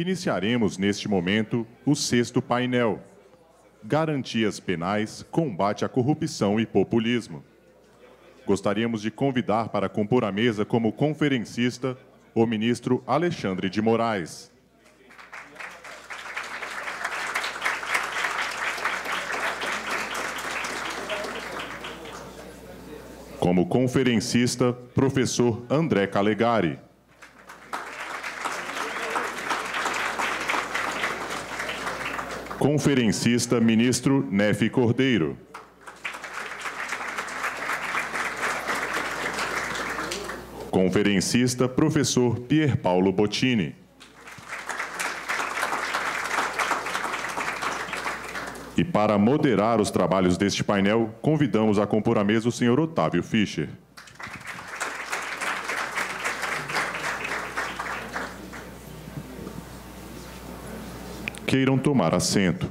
Iniciaremos neste momento o sexto painel: Garantias Penais, Combate à Corrupção e Populismo. Gostaríamos de convidar para compor a mesa como conferencista o ministro Alexandre de Moraes. Como conferencista, professor André Calegari. Conferencista, ministro Nefe Cordeiro. Conferencista, professor Pier Paulo Bottini. E para moderar os trabalhos deste painel, convidamos a compor a mesa o senhor Otávio Fischer. queiram tomar assento.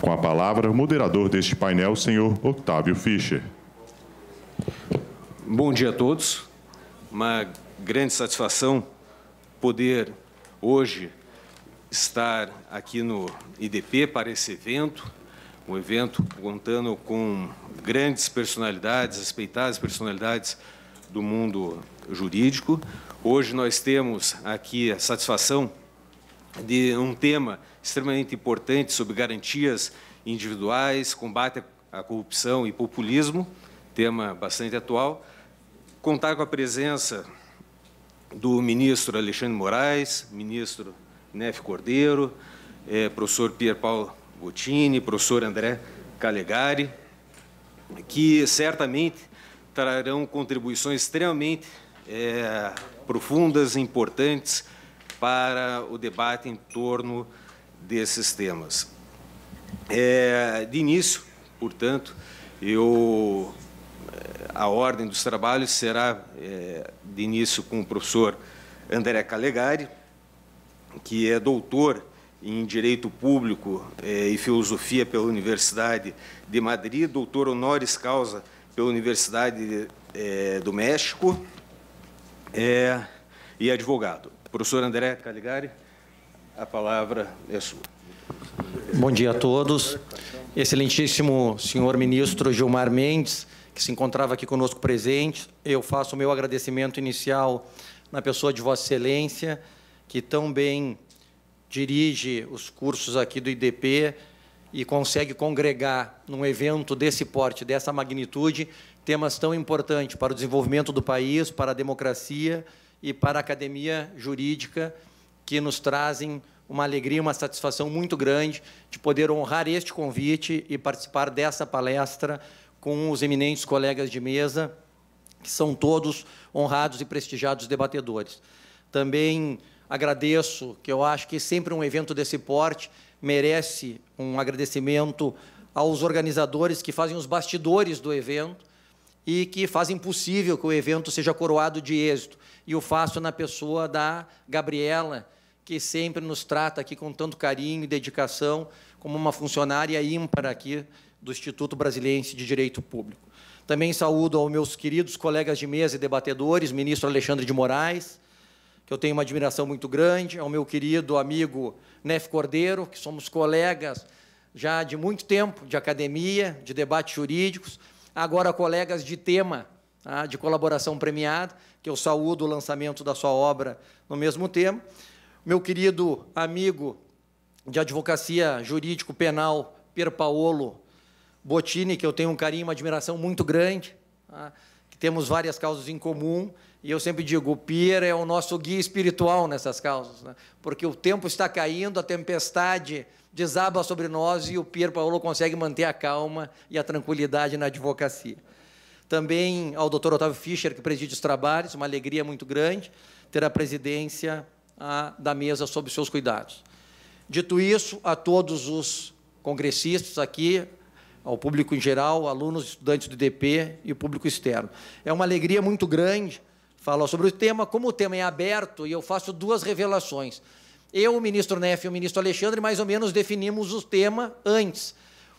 Com a palavra, o moderador deste painel, senhor Octávio Fischer. Bom dia a todos. Uma grande satisfação poder hoje estar aqui no IDP para esse evento um evento contando com grandes personalidades, respeitadas personalidades do mundo jurídico. Hoje nós temos aqui a satisfação de um tema extremamente importante sobre garantias individuais, combate à corrupção e populismo, tema bastante atual. Contar com a presença do ministro Alexandre Moraes, ministro Nef Cordeiro, eh, professor Pierre Paulo Bottini, professor André Calegari, que certamente trarão contribuições extremamente é, profundas e importantes para o debate em torno desses temas. É, de início, portanto, eu, é, a ordem dos trabalhos será é, de início com o professor André Calegari, que é doutor em Direito Público é, e Filosofia pela Universidade de Madrid, doutor honoris causa pela Universidade é, do México é, e advogado. Professor André Caligari, a palavra é sua. Bom dia a todos. Excelentíssimo senhor ministro Gilmar Mendes, que se encontrava aqui conosco presente, eu faço o meu agradecimento inicial na pessoa de Vossa Excelência, que tão bem dirige os cursos aqui do IDP e consegue congregar num evento desse porte, dessa magnitude, temas tão importantes para o desenvolvimento do país, para a democracia e para a academia jurídica, que nos trazem uma alegria, uma satisfação muito grande de poder honrar este convite e participar dessa palestra com os eminentes colegas de mesa, que são todos honrados e prestigiados debatedores. Também agradeço, que eu acho que sempre um evento desse porte merece um agradecimento aos organizadores que fazem os bastidores do evento e que fazem possível que o evento seja coroado de êxito. E o faço na pessoa da Gabriela, que sempre nos trata aqui com tanto carinho e dedicação, como uma funcionária ímpar aqui do Instituto Brasiliense de Direito Público. Também saúdo aos meus queridos colegas de mesa e debatedores, ministro Alexandre de Moraes, que eu tenho uma admiração muito grande, ao é meu querido amigo Nef Cordeiro, que somos colegas já de muito tempo de academia, de debates jurídicos, agora colegas de tema, tá, de colaboração premiada, que eu saúdo o lançamento da sua obra no mesmo tema. Meu querido amigo de advocacia jurídico-penal, Perpaolo Bottini, que eu tenho um carinho, uma admiração muito grande, tá, que temos várias causas em comum, e eu sempre digo, o Pierre é o nosso guia espiritual nessas causas, né? porque o tempo está caindo, a tempestade desaba sobre nós e o Pierre Paulo consegue manter a calma e a tranquilidade na advocacia. Também ao Dr. Otávio Fischer, que preside os trabalhos, uma alegria muito grande ter a presidência da mesa sob seus cuidados. Dito isso, a todos os congressistas aqui, ao público em geral, alunos, estudantes do DP e o público externo. É uma alegria muito grande falar sobre o tema. Como o tema é aberto, e eu faço duas revelações. Eu, o ministro Neff e o ministro Alexandre, mais ou menos definimos o tema antes.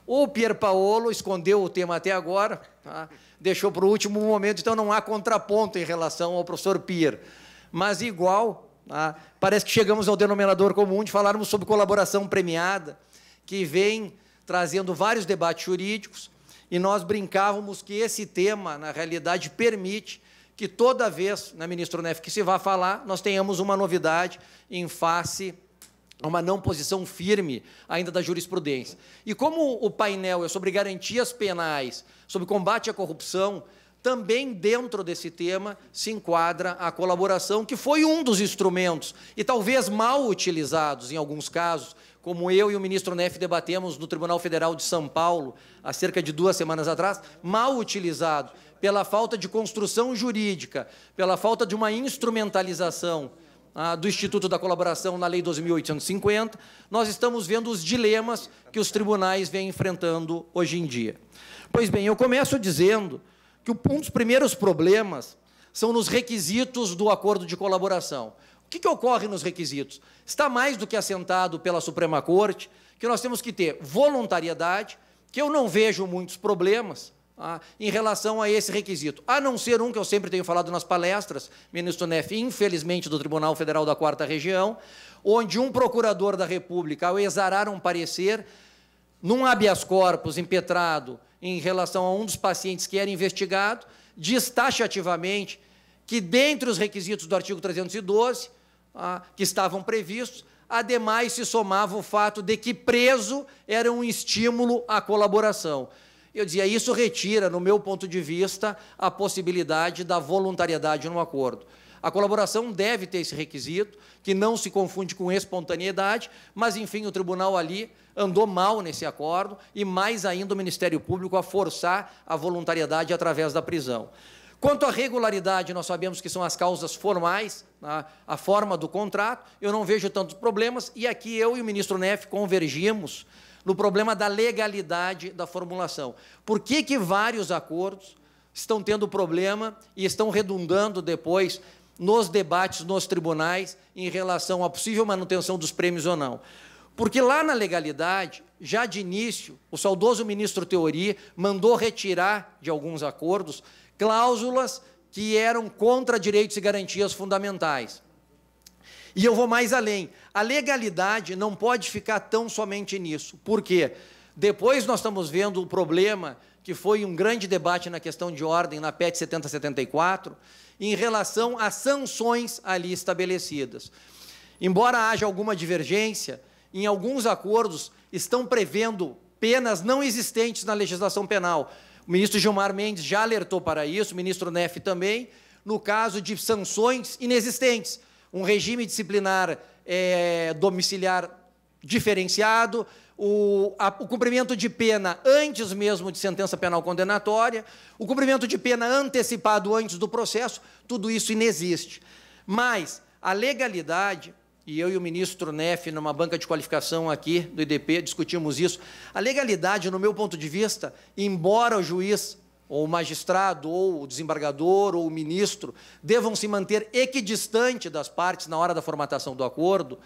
O Pier Paolo escondeu o tema até agora, tá? deixou para o último momento, então não há contraponto em relação ao professor Pier. Mas, igual, tá? parece que chegamos ao denominador comum de falarmos sobre colaboração premiada, que vem trazendo vários debates jurídicos, e nós brincávamos que esse tema, na realidade, permite que toda vez, né, ministro Neff, que se vá falar, nós tenhamos uma novidade em face a uma não posição firme ainda da jurisprudência. E como o painel é sobre garantias penais, sobre combate à corrupção, também dentro desse tema se enquadra a colaboração, que foi um dos instrumentos, e talvez mal utilizados em alguns casos, como eu e o ministro Neff debatemos no Tribunal Federal de São Paulo, há cerca de duas semanas atrás, mal utilizado pela falta de construção jurídica, pela falta de uma instrumentalização ah, do Instituto da Colaboração na Lei 12.850, nós estamos vendo os dilemas que os tribunais vêm enfrentando hoje em dia. Pois bem, eu começo dizendo que um dos primeiros problemas são nos requisitos do acordo de colaboração. O que, que ocorre nos requisitos? Está mais do que assentado pela Suprema Corte que nós temos que ter voluntariedade, que eu não vejo muitos problemas, em relação a esse requisito. A não ser um que eu sempre tenho falado nas palestras, ministro Neff, infelizmente do Tribunal Federal da Quarta Região, onde um procurador da República, ao exarar um parecer, num habeas corpus impetrado em relação a um dos pacientes que era investigado, diz taxativamente que, dentre os requisitos do artigo 312, que estavam previstos, ademais se somava o fato de que preso era um estímulo à colaboração. Eu dizia, isso retira, no meu ponto de vista, a possibilidade da voluntariedade no acordo. A colaboração deve ter esse requisito, que não se confunde com espontaneidade, mas, enfim, o tribunal ali andou mal nesse acordo e, mais ainda, o Ministério Público a forçar a voluntariedade através da prisão. Quanto à regularidade, nós sabemos que são as causas formais, né, a forma do contrato, eu não vejo tantos problemas, e aqui eu e o ministro Neff convergimos no problema da legalidade da formulação. Por que, que vários acordos estão tendo problema e estão redundando depois nos debates nos tribunais em relação à possível manutenção dos prêmios ou não? Porque lá na legalidade, já de início, o saudoso ministro Teori mandou retirar de alguns acordos cláusulas que eram contra direitos e garantias fundamentais. E eu vou mais além. A legalidade não pode ficar tão somente nisso. Por quê? Depois nós estamos vendo o problema que foi um grande debate na questão de ordem na PET 7074 em relação às sanções ali estabelecidas. Embora haja alguma divergência, em alguns acordos estão prevendo penas não existentes na legislação penal. O ministro Gilmar Mendes já alertou para isso, o ministro Neff também, no caso de sanções inexistentes um regime disciplinar é, domiciliar diferenciado, o, a, o, cumprimento de pena antes mesmo de sentença penal condenatória, o cumprimento de pena antecipado antes do processo, tudo isso inexiste. Mas a legalidade, e eu e o ministro Neff, numa banca de qualificação aqui do IDP, discutimos isso, a legalidade, no meu ponto de vista, embora o juiz ou o magistrado, ou o desembargador, ou o ministro, devam se manter equidistante das partes na hora da formatação do acordo,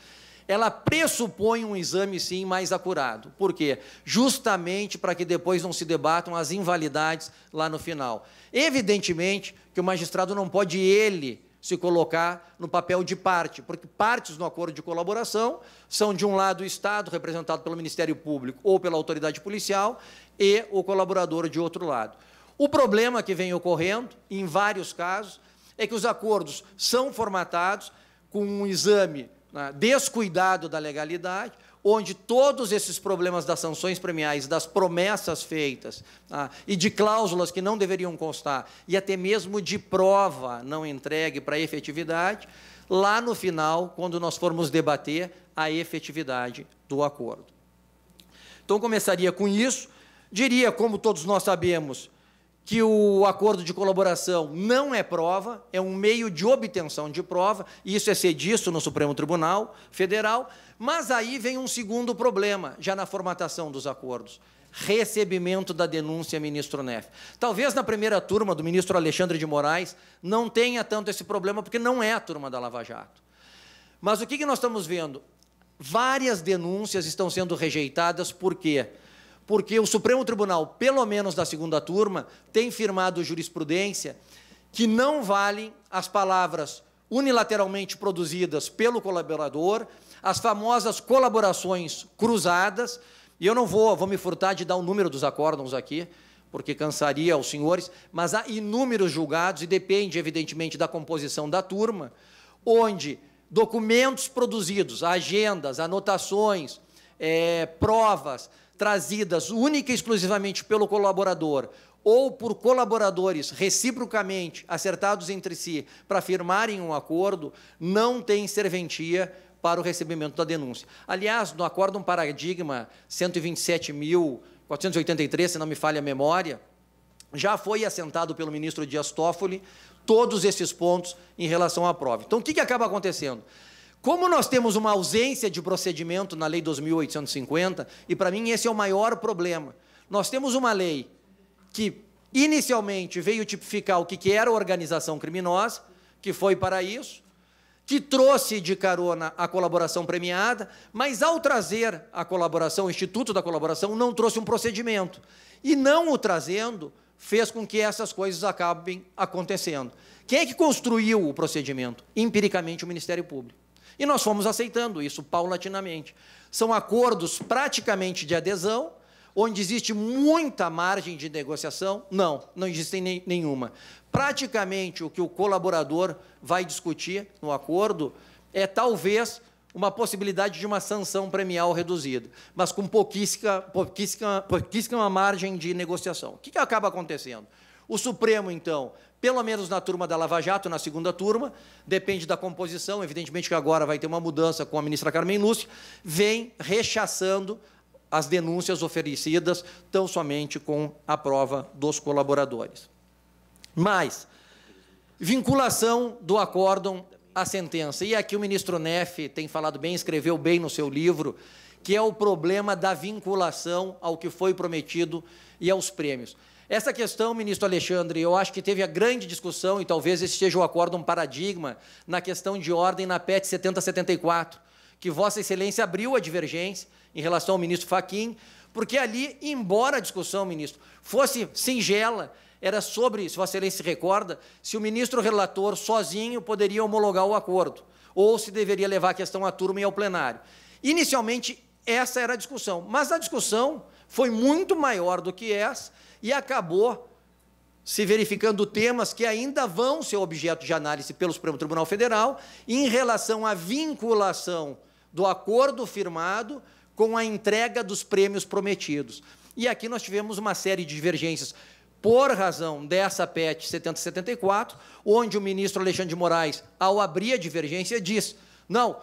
ela pressupõe um exame, sim, mais acurado. Por quê? Justamente para que depois não se debatam as invalidades lá no final. Evidentemente que o magistrado não pode ele se colocar no papel de parte, porque partes no acordo de colaboração são, de um lado, o Estado, representado pelo Ministério Público ou pela autoridade policial, e o colaborador, de outro lado. O problema que vem ocorrendo, em vários casos, é que os acordos são formatados com um exame né, descuidado da legalidade, onde todos esses problemas das sanções premiais, das promessas feitas né, e de cláusulas que não deveriam constar, e até mesmo de prova não entregue para efetividade, lá no final, quando nós formos debater a efetividade do acordo. Então, começaria com isso. Diria, como todos nós sabemos, que o acordo de colaboração não é prova, é um meio de obtenção de prova, e isso é sediço no Supremo Tribunal Federal, mas aí vem um segundo problema, já na formatação dos acordos. Recebimento da denúncia, ministro Neff. Talvez na primeira turma do ministro Alexandre de Moraes não tenha tanto esse problema, porque não é a turma da Lava Jato. Mas o que nós estamos vendo? Várias denúncias estão sendo rejeitadas, por quê? Porque porque o Supremo Tribunal, pelo menos da segunda turma, tem firmado jurisprudência que não valem as palavras unilateralmente produzidas pelo colaborador, as famosas colaborações cruzadas, e eu não vou, vou me furtar de dar o número dos acórdons aqui, porque cansaria os senhores, mas há inúmeros julgados, e depende, evidentemente, da composição da turma, onde documentos produzidos, agendas, anotações, é, provas, trazidas única e exclusivamente pelo colaborador ou por colaboradores reciprocamente acertados entre si para firmarem um acordo, não tem serventia para o recebimento da denúncia. Aliás, no Acórdão Paradigma 127.483, se não me falha a memória, já foi assentado pelo ministro Dias Toffoli todos esses pontos em relação à prova. Então, o que, que acaba acontecendo? Como nós temos uma ausência de procedimento na Lei 2850, e para mim esse é o maior problema, nós temos uma lei que inicialmente veio tipificar o que era organização criminosa, que foi para isso, que trouxe de carona a colaboração premiada, mas ao trazer a colaboração, o Instituto da Colaboração, não trouxe um procedimento. E não o trazendo, fez com que essas coisas acabem acontecendo. Quem é que construiu o procedimento? Empiricamente, o Ministério Público. E nós fomos aceitando isso paulatinamente. São acordos praticamente de adesão, onde existe muita margem de negociação? Não, não existe nem, nenhuma. Praticamente o que o colaborador vai discutir no acordo é talvez uma possibilidade de uma sanção premial reduzida, mas com pouquíssima, pouquíssima, pouquíssima margem de negociação. O que, que acaba acontecendo? O Supremo, então, pelo menos na turma da Lava Jato, na segunda turma, depende da composição, evidentemente que agora vai ter uma mudança com a ministra Carmen Lúcia, vem rechaçando as denúncias oferecidas tão somente com a prova dos colaboradores. Mas, vinculação do acórdão à sentença. E aqui o ministro Neff tem falado bem, escreveu bem no seu livro, que é o problema da vinculação ao que foi prometido e aos prêmios. Essa questão, ministro Alexandre, eu acho que teve a grande discussão, e talvez esse seja o acordo, um paradigma, na questão de ordem na PET 7074, que Vossa Excelência abriu a divergência em relação ao ministro Faquim, porque ali, embora a discussão, ministro, fosse singela, era sobre, se Vossa Excelência se recorda, se o ministro relator sozinho poderia homologar o acordo, ou se deveria levar a questão à turma e ao plenário. Inicialmente, essa era a discussão, mas a discussão foi muito maior do que essa e acabou se verificando temas que ainda vão ser objeto de análise pelo Supremo Tribunal Federal em relação à vinculação do acordo firmado com a entrega dos prêmios prometidos. E aqui nós tivemos uma série de divergências por razão dessa PET 7074, onde o ministro Alexandre de Moraes, ao abrir a divergência, diz: não,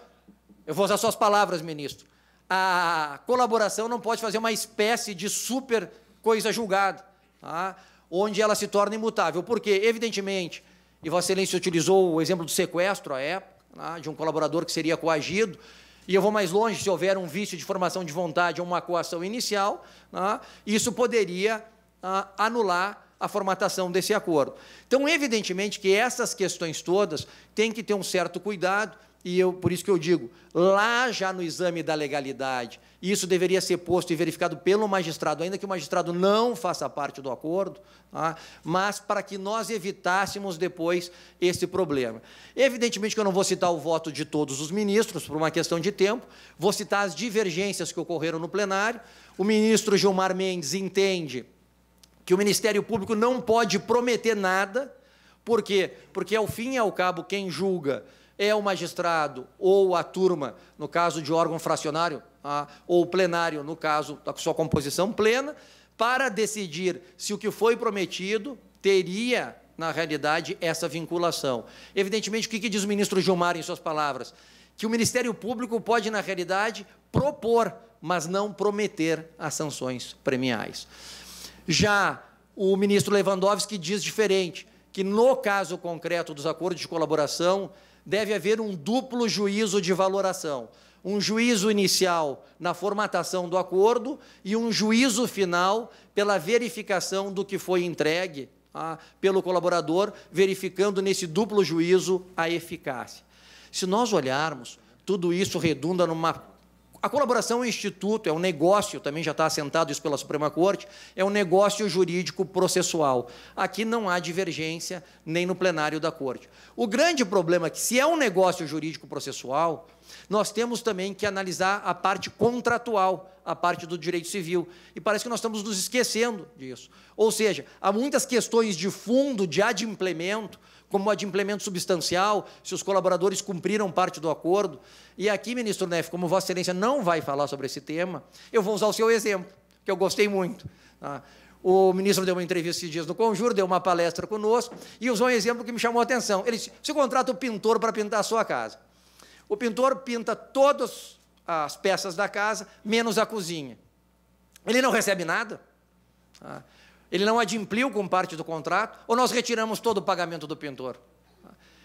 eu vou usar suas palavras, ministro. A colaboração não pode fazer uma espécie de super coisa julgada tá? onde ela se torna imutável. Porque, evidentemente, e Vossa Excelência utilizou o exemplo do sequestro à época, tá? de um colaborador que seria coagido, e eu vou mais longe, se houver um vício de formação de vontade ou uma coação inicial, tá? isso poderia tá? anular a formatação desse acordo. Então, evidentemente que essas questões todas têm que ter um certo cuidado, e eu, por isso que eu digo, lá já no exame da legalidade, isso deveria ser posto e verificado pelo magistrado, ainda que o magistrado não faça parte do acordo, tá? mas para que nós evitássemos depois esse problema. Evidentemente que eu não vou citar o voto de todos os ministros, por uma questão de tempo, vou citar as divergências que ocorreram no plenário. O ministro Gilmar Mendes entende que o Ministério Público não pode prometer nada, por quê? Porque, ao fim e ao cabo, quem julga é o magistrado ou a turma, no caso de órgão fracionário, tá? ou plenário, no caso da sua composição plena, para decidir se o que foi prometido teria, na realidade, essa vinculação. Evidentemente, o que diz o ministro Gilmar em suas palavras? Que o Ministério Público pode, na realidade, propor, mas não prometer as sanções premiais. Já o ministro Lewandowski diz diferente, que no caso concreto dos acordos de colaboração, deve haver um duplo juízo de valoração. Um juízo inicial na formatação do acordo e um juízo final pela verificação do que foi entregue ah, pelo colaborador, verificando nesse duplo juízo a eficácia. Se nós olharmos, tudo isso redunda numa a colaboração é um instituto, é um negócio, também já está assentado isso pela Suprema Corte, é um negócio jurídico processual. Aqui não há divergência nem no plenário da Corte. O grande problema é que, se é um negócio jurídico processual, nós temos também que analisar a parte contratual, a parte do direito civil. E parece que nós estamos nos esquecendo disso. Ou seja, há muitas questões de fundo, de adimplemento, como a de implemento substancial, se os colaboradores cumpriram parte do acordo. E aqui, ministro Neff, como Vossa Excelência não vai falar sobre esse tema, eu vou usar o seu exemplo, que eu gostei muito. Tá? O ministro deu uma entrevista esses dias no Conjuro, deu uma palestra conosco e usou um exemplo que me chamou a atenção. Ele disse: você contrata o pintor para pintar a sua casa. O pintor pinta todas as peças da casa, menos a cozinha. Ele não recebe nada. Tá? ele não adimpliu com parte do contrato, ou nós retiramos todo o pagamento do pintor.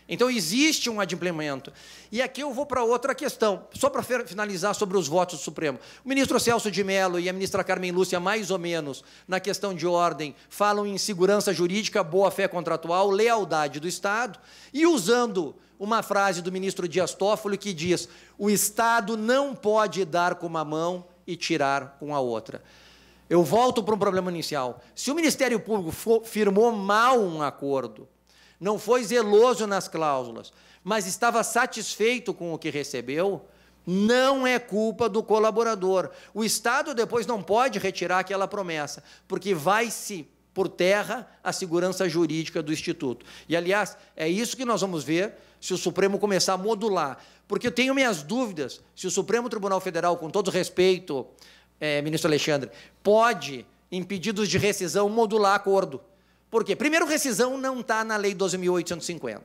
Então existe um adimplemento. E aqui eu vou para outra questão, só para finalizar sobre os votos do Supremo. O ministro Celso de Mello e a ministra Carmen Lúcia, mais ou menos, na questão de ordem, falam em segurança jurídica, boa-fé contratual, lealdade do Estado, e usando uma frase do ministro Dias Toffoli que diz: "O Estado não pode dar com uma mão e tirar com a outra". Eu volto para um problema inicial. Se o Ministério Público for, firmou mal um acordo, não foi zeloso nas cláusulas, mas estava satisfeito com o que recebeu, não é culpa do colaborador. O Estado depois não pode retirar aquela promessa, porque vai se por terra a segurança jurídica do Instituto. E, aliás, é isso que nós vamos ver se o Supremo começar a modular. Porque eu tenho minhas dúvidas se o Supremo Tribunal Federal, com todo respeito é, ministro Alexandre, pode, em pedidos de rescisão, modular acordo. Por quê? Primeiro, rescisão não está na Lei 12.850.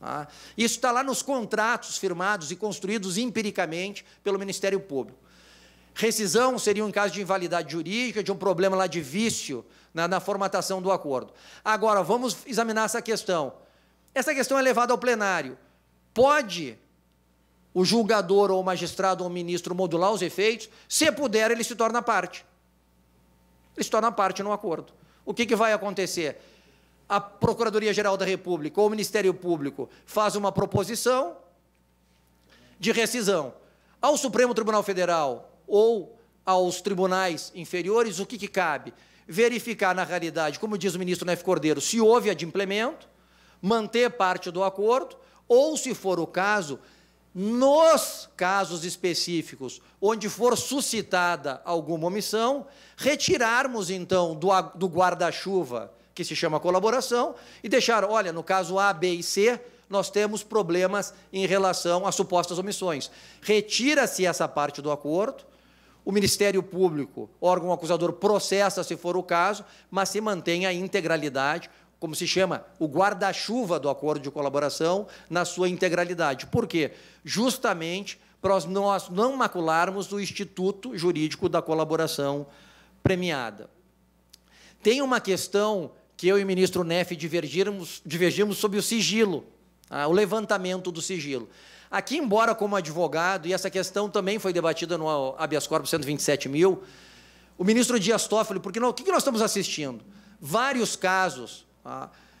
Tá? Isso está lá nos contratos firmados e construídos empiricamente pelo Ministério Público. Rescisão seria um caso de invalidade jurídica, de um problema lá de vício na, na formatação do acordo. Agora, vamos examinar essa questão. Essa questão é levada ao plenário. Pode o julgador ou o magistrado ou o ministro modular os efeitos, se puder, ele se torna parte. Ele se torna parte no acordo. O que, que vai acontecer? A Procuradoria-Geral da República ou o Ministério Público faz uma proposição de rescisão. Ao Supremo Tribunal Federal ou aos tribunais inferiores, o que, que cabe? Verificar, na realidade, como diz o ministro Neff Cordeiro, se houve adimplemento, manter parte do acordo, ou, se for o caso, nos casos específicos onde for suscitada alguma omissão, retirarmos então do, do guarda-chuva, que se chama colaboração, e deixar, olha, no caso A, B e C, nós temos problemas em relação às supostas omissões. Retira-se essa parte do acordo, o Ministério Público, órgão acusador, processa se for o caso, mas se mantém a integralidade como se chama, o guarda-chuva do acordo de colaboração na sua integralidade. Por quê? Justamente para nós não macularmos o instituto jurídico da colaboração premiada. Tem uma questão que eu e o ministro Neff divergimos, divergimos sobre o sigilo, tá? o levantamento do sigilo. Aqui, embora como advogado, e essa questão também foi debatida no habeas corpus 127 mil, o ministro Dias Toffoli, porque não, o que nós estamos assistindo? Vários casos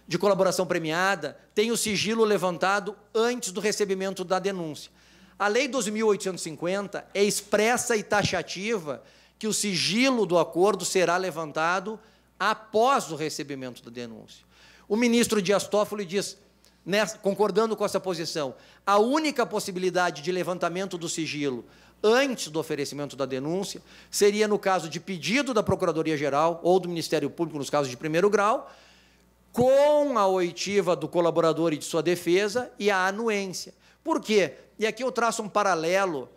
de colaboração premiada tem o sigilo levantado antes do recebimento da denúncia. A Lei 2.850 é expressa e taxativa que o sigilo do acordo será levantado após o recebimento da denúncia. O ministro Dias Toffoli diz, concordando com essa posição, a única possibilidade de levantamento do sigilo antes do oferecimento da denúncia seria no caso de pedido da Procuradoria-Geral ou do Ministério Público, nos casos de primeiro grau, com a oitiva do colaborador e de sua defesa e a anuência. Por quê? E aqui eu traço um paralelo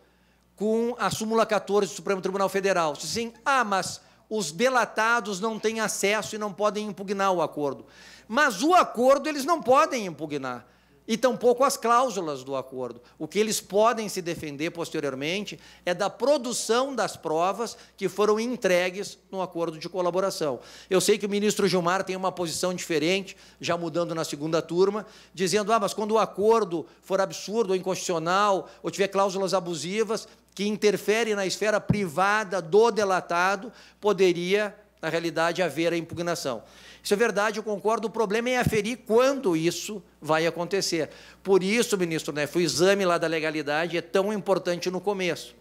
com a súmula 14 do Supremo Tribunal Federal. Sim, ah, mas os delatados não têm acesso e não podem impugnar o acordo. Mas o acordo eles não podem impugnar e tampouco as cláusulas do acordo. O que eles podem se defender posteriormente é da produção das provas que foram entregues no acordo de colaboração. Eu sei que o ministro Gilmar tem uma posição diferente, já mudando na segunda turma, dizendo: ah, mas quando o acordo for absurdo ou inconstitucional, ou tiver cláusulas abusivas que interferem na esfera privada do delatado, poderia, na realidade, haver a impugnação. Isso é verdade, eu concordo. O problema é aferir quando isso vai acontecer. Por isso, ministro Neff, né, o exame lá da legalidade é tão importante no começo.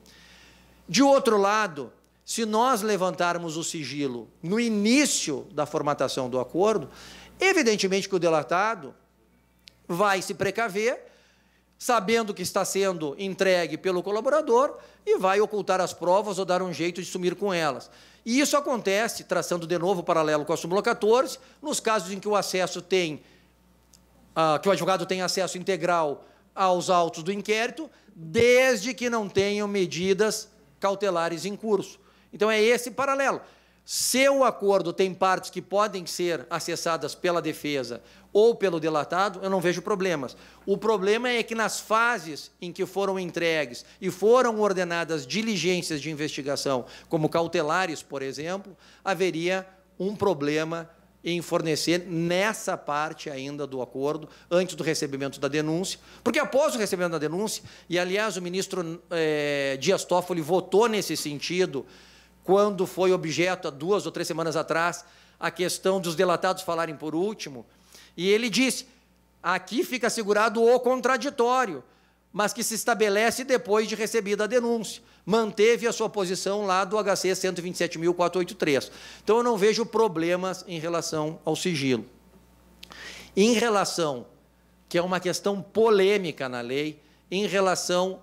De outro lado, se nós levantarmos o sigilo no início da formatação do acordo, evidentemente que o delatado vai se precaver, sabendo que está sendo entregue pelo colaborador, e vai ocultar as provas ou dar um jeito de sumir com elas. E isso acontece, traçando de novo o paralelo com a súmula 14, nos casos em que o acesso tem, ah, que o advogado tem acesso integral aos autos do inquérito, desde que não tenham medidas cautelares em curso. Então é esse paralelo. Se o acordo tem partes que podem ser acessadas pela defesa ou pelo delatado, eu não vejo problemas. O problema é que nas fases em que foram entregues e foram ordenadas diligências de investigação, como cautelares, por exemplo, haveria um problema em fornecer nessa parte ainda do acordo, antes do recebimento da denúncia, porque após o recebimento da denúncia, e aliás o ministro é, Dias Toffoli votou nesse sentido quando foi objeto, há duas ou três semanas atrás, a questão dos delatados falarem por último, e ele diz: aqui fica segurado o contraditório, mas que se estabelece depois de recebida a denúncia. Manteve a sua posição lá do HC 127.483. Então eu não vejo problemas em relação ao sigilo. Em relação, que é uma questão polêmica na lei, em relação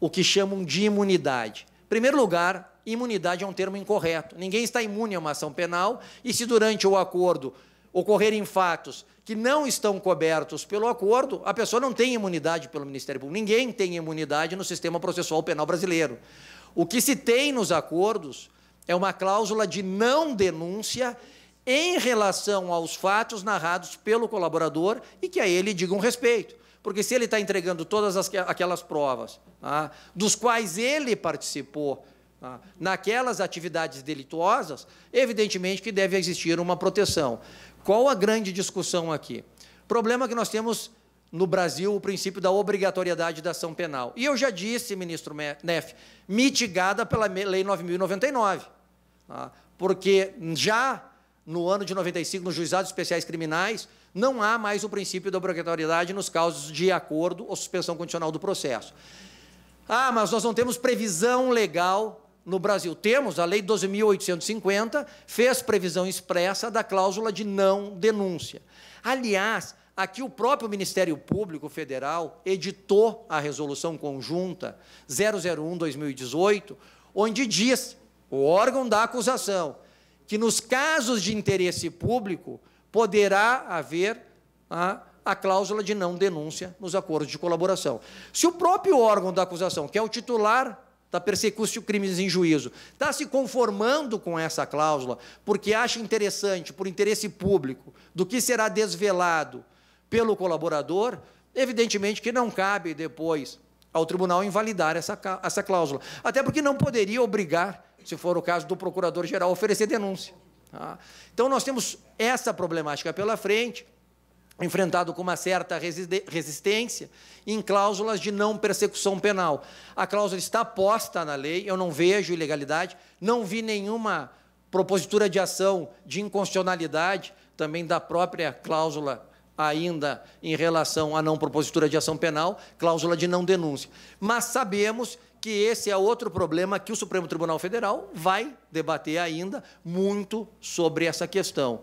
o que chamam de imunidade. Em primeiro lugar, imunidade é um termo incorreto. Ninguém está imune a uma ação penal e se durante o acordo ocorrerem fatos que não estão cobertos pelo acordo, a pessoa não tem imunidade pelo Ministério Público. Ninguém tem imunidade no sistema processual penal brasileiro. O que se tem nos acordos é uma cláusula de não denúncia em relação aos fatos narrados pelo colaborador e que a ele digam respeito. Porque se ele está entregando todas as, aquelas provas tá, dos quais ele participou tá, naquelas atividades delituosas, evidentemente que deve existir uma proteção. Qual a grande discussão aqui? Problema que nós temos no Brasil o princípio da obrigatoriedade da ação penal. E eu já disse, ministro Neff, mitigada pela Lei 9.099, tá? porque já no ano de 95, nos juizados especiais criminais, não há mais o princípio da obrigatoriedade nos casos de acordo ou suspensão condicional do processo. Ah, mas nós não temos previsão legal no Brasil temos, a Lei 12.850 fez previsão expressa da cláusula de não denúncia. Aliás, aqui o próprio Ministério Público Federal editou a resolução conjunta 001-2018, onde diz o órgão da acusação que nos casos de interesse público poderá haver a, ah, a, cláusula de não denúncia nos acordos de colaboração. Se o próprio órgão da acusação, que é o titular da tá persecução crimes em juízo. Está se conformando com essa cláusula porque acha interessante, por interesse público, do que será desvelado pelo colaborador, evidentemente que não cabe depois ao tribunal invalidar essa, essa cláusula. Até porque não poderia obrigar, se for o caso do procurador-geral, a oferecer denúncia. Tá? Então, nós temos essa problemática pela frente enfrentado com uma certa resistência, em cláusulas de não persecução penal. A cláusula está posta na lei, eu não vejo ilegalidade, não vi nenhuma propositura de ação de inconstitucionalidade, também da própria cláusula ainda em relação à não propositura de ação penal, cláusula de não denúncia. Mas sabemos que esse é outro problema que o Supremo Tribunal Federal vai debater ainda muito sobre essa questão.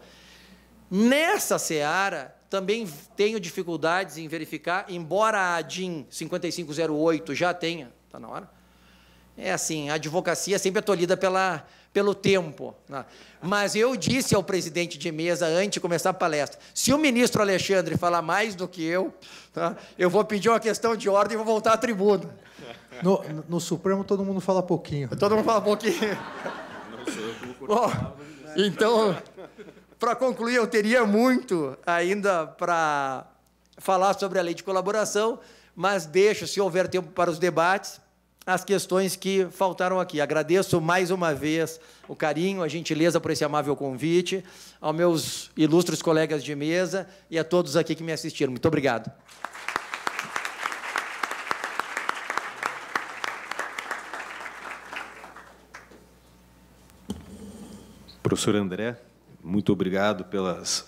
Nessa seara, também tenho dificuldades em verificar, embora a DIN 5508 já tenha, está na hora. É assim, a advocacia é sempre é tolhida pela, pelo tempo. Né? Mas eu disse ao presidente de mesa, antes de começar a palestra, se o ministro Alexandre falar mais do que eu, tá? eu vou pedir uma questão de ordem e vou voltar à tribuna. No, no Supremo, todo mundo fala pouquinho. Todo mundo fala pouquinho. Não sou eu, Bom, né? então, para concluir, eu teria muito ainda para falar sobre a lei de colaboração, mas deixo, se houver tempo para os debates, as questões que faltaram aqui. Agradeço mais uma vez o carinho, a gentileza por esse amável convite, aos meus ilustres colegas de mesa e a todos aqui que me assistiram. Muito obrigado. Professor André, muito obrigado pelas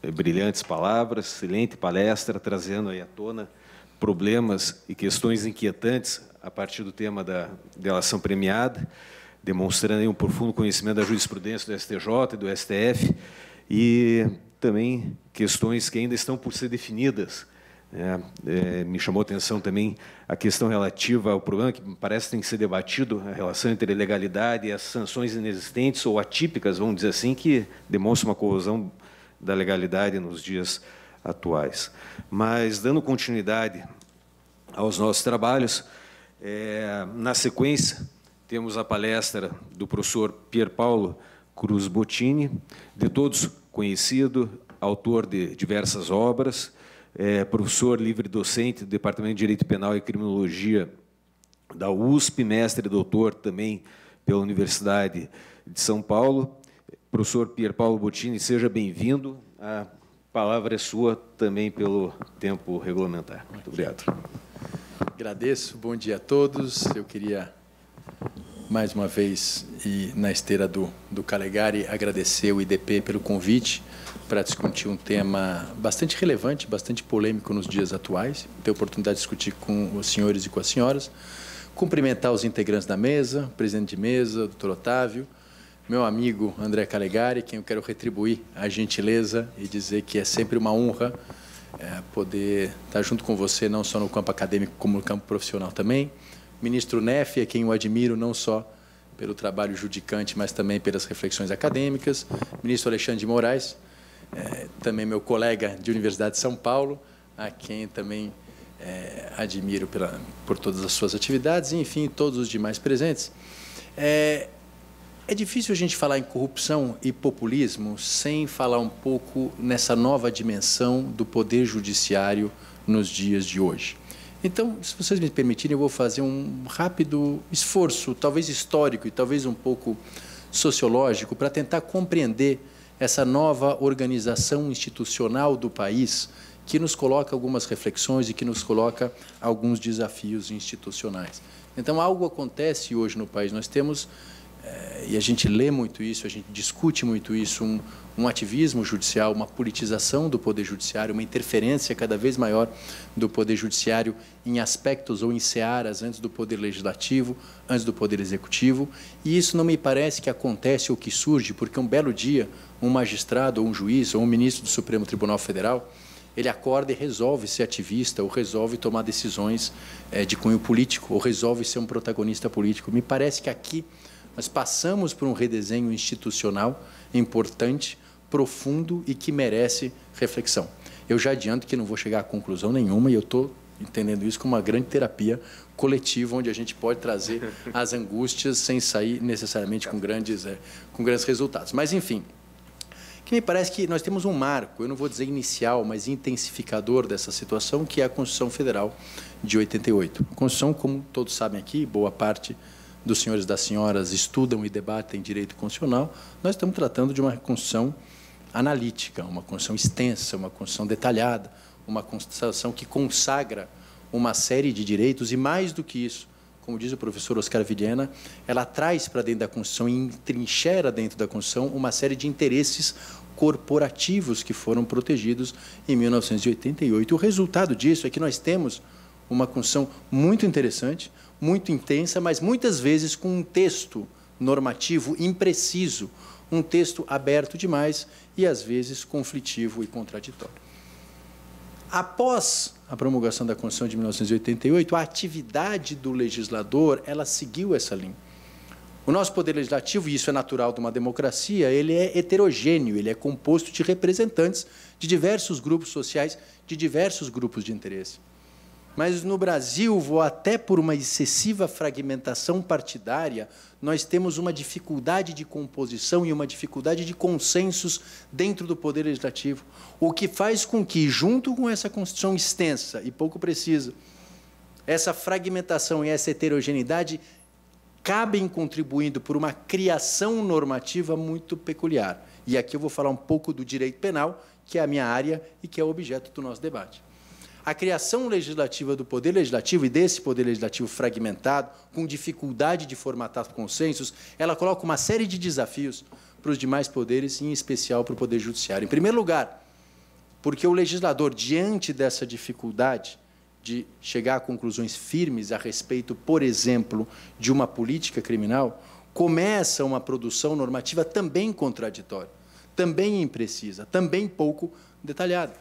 eh, brilhantes palavras, excelente palestra, trazendo aí à tona problemas e questões inquietantes a partir do tema da delação premiada, demonstrando aí um profundo conhecimento da jurisprudência do STJ e do STF e também questões que ainda estão por ser definidas é, é, me chamou a atenção também a questão relativa ao problema que parece que tem que ser debatido, a relação entre a legalidade e as sanções inexistentes ou atípicas, vamos dizer assim, que demonstra uma corrosão da legalidade nos dias atuais. Mas, dando continuidade aos nossos trabalhos, é, na sequência, temos a palestra do professor Pier Paulo Cruz Bottini, de todos conhecido, autor de diversas obras, é professor livre-docente do Departamento de Direito Penal e Criminologia da USP, mestre e doutor também pela Universidade de São Paulo. Professor Pier Paulo Bottini, seja bem-vindo. A palavra é sua também pelo tempo regulamentar. Muito obrigado. Agradeço, bom dia a todos. Eu queria mais uma vez e na esteira do, do Calegari, agradecer o IDP pelo convite para discutir um tema bastante relevante, bastante polêmico nos dias atuais, ter a oportunidade de discutir com os senhores e com as senhoras, cumprimentar os integrantes da mesa, presidente de mesa, doutor Otávio, meu amigo André Calegari, quem eu quero retribuir a gentileza e dizer que é sempre uma honra é, poder estar tá junto com você, não só no campo acadêmico, como no campo profissional também ministro Neff a quem eu admiro, não só pelo trabalho judicante, mas também pelas reflexões acadêmicas. Ministro Alexandre de Moraes, é, também meu colega de Universidade de São Paulo, a quem também é, admiro pela, por todas as suas atividades, e, enfim, todos os demais presentes. É, é difícil a gente falar em corrupção e populismo sem falar um pouco nessa nova dimensão do poder judiciário nos dias de hoje. Então, se vocês me permitirem, eu vou fazer um rápido esforço, talvez histórico e talvez um pouco sociológico, para tentar compreender essa nova organização institucional do país, que nos coloca algumas reflexões e que nos coloca alguns desafios institucionais. Então, algo acontece hoje no país. Nós temos eh, e a gente lê muito isso, a gente discute muito isso, um, um, ativismo judicial, uma politização do poder judiciário, uma interferência cada vez maior do poder judiciário em aspectos ou em searas antes do poder legislativo, antes do poder executivo. E isso não me parece que acontece ou que surge, porque um belo dia um magistrado ou um juiz ou um ministro do Supremo Tribunal Federal ele acorda e resolve ser ativista, ou resolve tomar decisões eh, de cunho político, ou resolve ser um protagonista político. Me parece que aqui nós passamos por um redesenho institucional importante, profundo e que merece reflexão. Eu já adianto que não vou chegar a conclusão nenhuma e eu estou entendendo isso como uma grande terapia coletiva, onde a gente pode trazer as angústias sem sair necessariamente com grandes, é, com grandes resultados. Mas, enfim, que me parece que nós temos um marco, eu não vou dizer inicial, mas intensificador dessa situação, que é a Constituição Federal de 88. A Constituição, como todos sabem aqui, boa parte dos senhores e das senhoras estudam e debatem direito constitucional, nós estamos tratando de uma constituição analítica, uma constituição extensa, uma constituição detalhada, uma constituição que consagra uma série de direitos e, mais do que isso, como diz o professor Oscar Vilhena, ela traz para dentro da Constituição e entrincheira dentro da Constituição uma série de interesses corporativos que foram protegidos em 1988. E o resultado disso é que nós temos uma Constituição muito interessante, muito intensa, mas muitas vezes com um texto normativo impreciso, um texto aberto demais e às vezes conflitivo e contraditório. Após a promulgação da Constituição de 1988, a atividade do legislador ela seguiu essa linha. O nosso poder legislativo, e isso é natural de uma democracia, ele é heterogêneo, ele é composto de representantes de diversos grupos sociais, de diversos grupos de interesse. Mas no Brasil, vou até por uma excessiva fragmentação partidária, nós temos uma dificuldade de composição e uma dificuldade de consensos dentro do Poder Legislativo, o que faz com que, junto com essa Constituição extensa e pouco precisa, essa fragmentação e essa heterogeneidade cabem contribuindo por uma criação normativa muito peculiar. E aqui eu vou falar um pouco do direito penal, que é a minha área e que é o objeto do nosso debate a criação legislativa do Poder Legislativo e desse Poder Legislativo fragmentado, com dificuldade de formatar consensos, ela coloca uma série de desafios para os demais poderes, em especial para o Poder Judiciário. Em primeiro lugar, porque o legislador, diante dessa dificuldade de chegar a conclusões firmes a respeito, por exemplo, de uma política criminal, começa uma produção normativa também contraditória, também imprecisa, também pouco detalhada.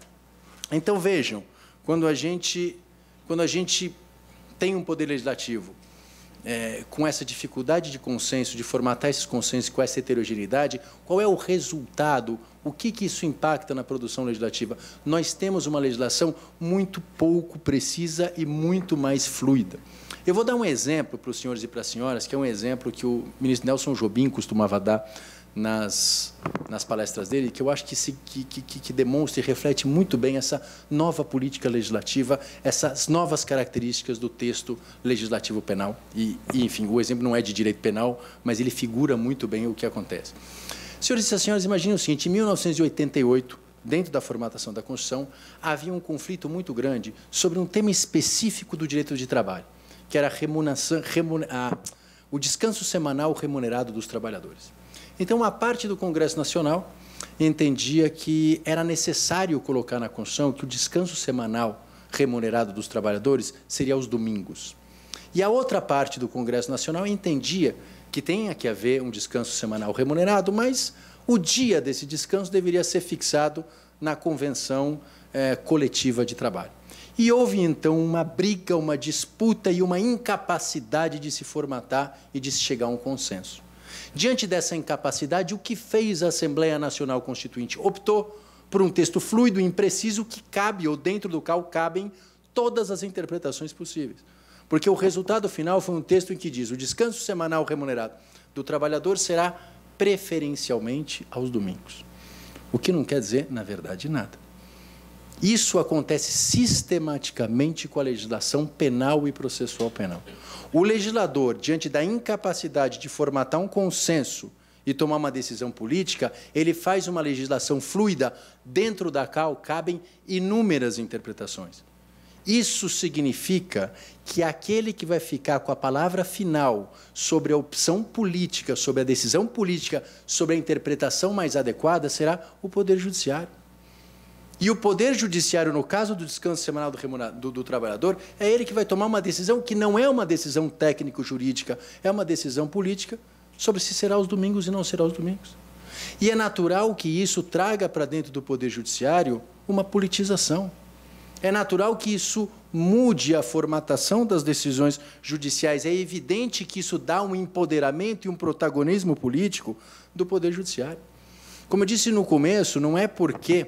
Então vejam, quando a gente, quando a gente tem um poder legislativo é, com essa dificuldade de consenso, de formatar esses consensos com essa heterogeneidade, qual é o resultado? O que, que isso impacta na produção legislativa? Nós temos uma legislação muito pouco precisa e muito mais fluida. Eu vou dar um exemplo para os senhores e para as senhoras, que é um exemplo que o ministro Nelson Jobim costumava dar nas, nas palestras dele, que eu acho que, se, que, que, que demonstra e reflete muito bem essa nova política legislativa, essas novas características do texto legislativo penal. E, e, enfim, o exemplo não é de direito penal, mas ele figura muito bem o que acontece. Senhoras e senhores, imaginem o seguinte: em 1988, dentro da formatação da Constituição, havia um conflito muito grande sobre um tema específico do direito de trabalho, que era a remuneração, a, o descanso semanal remunerado dos trabalhadores. Então, uma parte do Congresso Nacional entendia que era necessário colocar na Constituição que o descanso semanal remunerado dos trabalhadores seria aos domingos. E a outra parte do Congresso Nacional entendia que tenha que haver um descanso semanal remunerado, mas o dia desse descanso deveria ser fixado na convenção eh, coletiva de trabalho. E houve então uma briga, uma disputa e uma incapacidade de se formatar e de se chegar a um consenso. Diante dessa incapacidade, o que fez a Assembleia Nacional Constituinte? Optou por um texto fluido, e impreciso, que cabe, ou dentro do qual cabem todas as interpretações possíveis. Porque o resultado final foi um texto em que diz o descanso semanal remunerado do trabalhador será preferencialmente aos domingos. O que não quer dizer, na verdade, nada. Isso acontece sistematicamente com a legislação penal e processual penal. O legislador, diante da incapacidade de formatar um consenso e tomar uma decisão política, ele faz uma legislação fluida dentro da qual cabem inúmeras interpretações. Isso significa que aquele que vai ficar com a palavra final sobre a opção política, sobre a decisão política, sobre a interpretação mais adequada, será o Poder Judiciário. E o Poder Judiciário, no caso do descanso semanal do, do, do, trabalhador, é ele que vai tomar uma decisão que não é uma decisão técnico-jurídica, é uma decisão política sobre se será os domingos e não será os domingos. E é natural que isso traga para dentro do Poder Judiciário uma politização. É natural que isso mude a formatação das decisões judiciais. É evidente que isso dá um empoderamento e um protagonismo político do Poder Judiciário. Como eu disse no começo, não é porque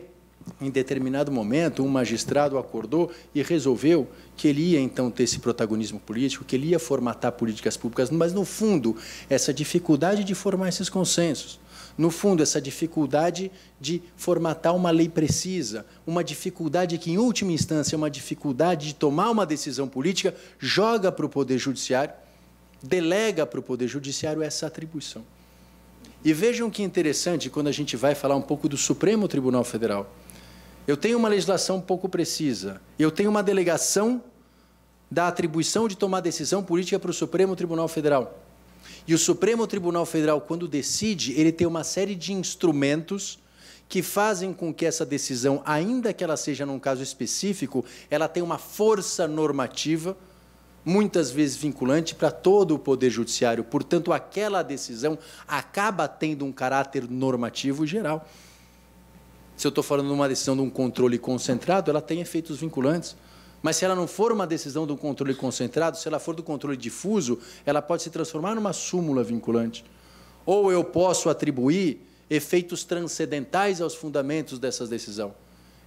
em determinado momento, um magistrado acordou e resolveu que ele ia então ter esse protagonismo político, que ele ia formatar políticas públicas, mas no fundo, essa dificuldade de formar esses consensos, no fundo, essa dificuldade de formatar uma lei precisa, uma dificuldade que, em última instância, é uma dificuldade de tomar uma decisão política, joga para o Poder Judiciário, delega para o Poder Judiciário essa atribuição. E vejam que interessante quando a gente vai falar um pouco do Supremo Tribunal Federal eu tenho uma legislação pouco precisa. Eu tenho uma delegação da atribuição de tomar decisão política para o Supremo Tribunal Federal. E o Supremo Tribunal Federal, quando decide, ele tem uma série de instrumentos que fazem com que essa decisão, ainda que ela seja num caso específico, ela tenha uma força normativa, muitas vezes vinculante, para todo o Poder Judiciário. Portanto, aquela decisão acaba tendo um caráter normativo geral. Se eu estou falando de uma decisão de um controle concentrado, ela tem efeitos vinculantes. Mas se ela não for uma decisão do controle concentrado, se ela for do controle difuso, ela pode se transformar numa súmula vinculante. Ou eu posso atribuir efeitos transcendentais aos fundamentos dessa decisão.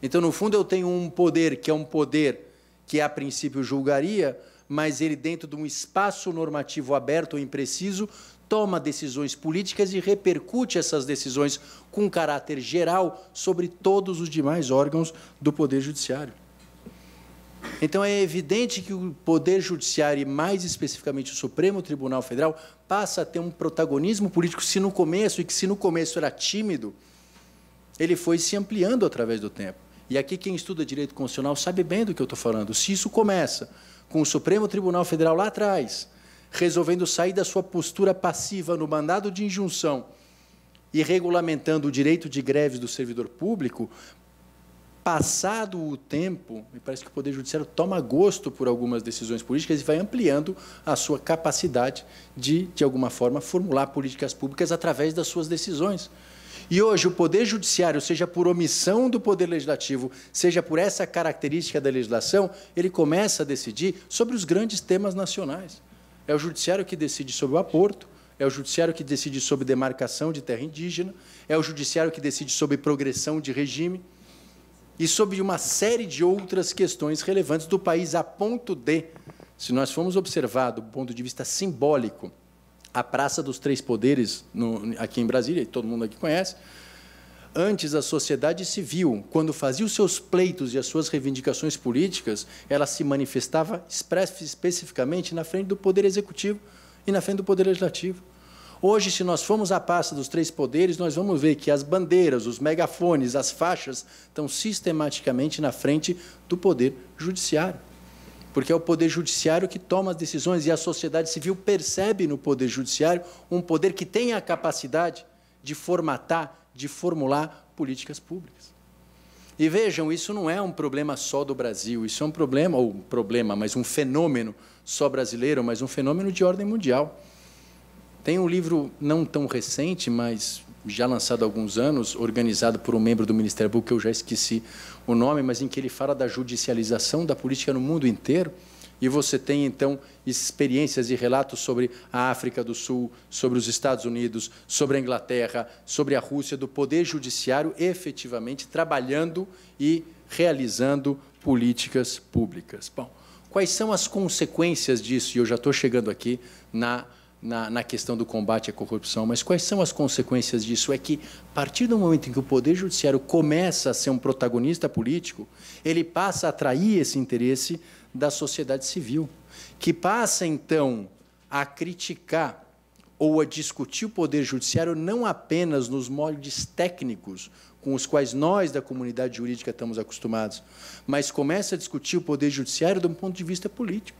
Então, no fundo, eu tenho um poder que é um poder que a princípio julgaria, mas ele dentro de um espaço normativo aberto ou impreciso toma decisões políticas e repercute essas decisões com caráter geral sobre todos os demais órgãos do Poder Judiciário. Então é evidente que o Poder Judiciário, e mais especificamente o Supremo Tribunal Federal, passa a ter um protagonismo político, se no começo, e que se no começo era tímido, ele foi se ampliando através do tempo. E aqui quem estuda direito constitucional sabe bem do que eu estou falando. Se isso começa com o Supremo Tribunal Federal lá atrás, resolvendo sair da sua postura passiva no mandado de injunção e regulamentando o direito de greves do servidor público, passado o tempo, me parece que o Poder Judiciário toma gosto por algumas decisões políticas e vai ampliando a sua capacidade de, de alguma forma, formular políticas públicas através das suas decisões. E hoje o Poder Judiciário, seja por omissão do Poder Legislativo, seja por essa característica da legislação, ele começa a decidir sobre os grandes temas nacionais. É o judiciário que decide sobre o aporto, é o judiciário que decide sobre demarcação de terra indígena, é o judiciário que decide sobre progressão de regime e sobre uma série de outras questões relevantes do país, a ponto de, se nós formos observar do ponto de vista simbólico, a Praça dos Três Poderes, no, aqui em Brasília, e todo mundo aqui conhece, Antes, a sociedade civil, quando fazia os seus pleitos e as suas reivindicações políticas, ela se manifestava especificamente na frente do Poder Executivo e na frente do Poder Legislativo. Hoje, se nós formos à pasta dos três poderes, nós vamos ver que as bandeiras, os megafones, as faixas estão sistematicamente na frente do Poder Judiciário. Porque é o Poder Judiciário que toma as decisões e a sociedade civil percebe no Poder Judiciário um poder que tem a capacidade de formatar de formular políticas públicas. E vejam, isso não é um problema só do Brasil, isso é um problema, ou um problema, mas um fenômeno só brasileiro, mas um fenômeno de ordem mundial. Tem um livro não tão recente, mas já lançado há alguns anos, organizado por um membro do Ministério Público, que eu já esqueci o nome, mas em que ele fala da judicialização da política no mundo inteiro e você tem então experiências e relatos sobre a África do Sul, sobre os Estados Unidos, sobre a Inglaterra, sobre a Rússia, do poder judiciário efetivamente trabalhando e realizando políticas públicas. Bom, quais são as consequências disso? E eu já estou chegando aqui na, na, na questão do combate à corrupção, mas quais são as consequências disso? É que, a partir do momento em que o poder judiciário começa a ser um protagonista político, ele passa a atrair esse interesse da sociedade civil, que passa, então, a criticar ou a discutir o Poder Judiciário não apenas nos moldes técnicos com os quais nós, da comunidade jurídica, estamos acostumados, mas começa a discutir o Poder Judiciário de um ponto de vista político.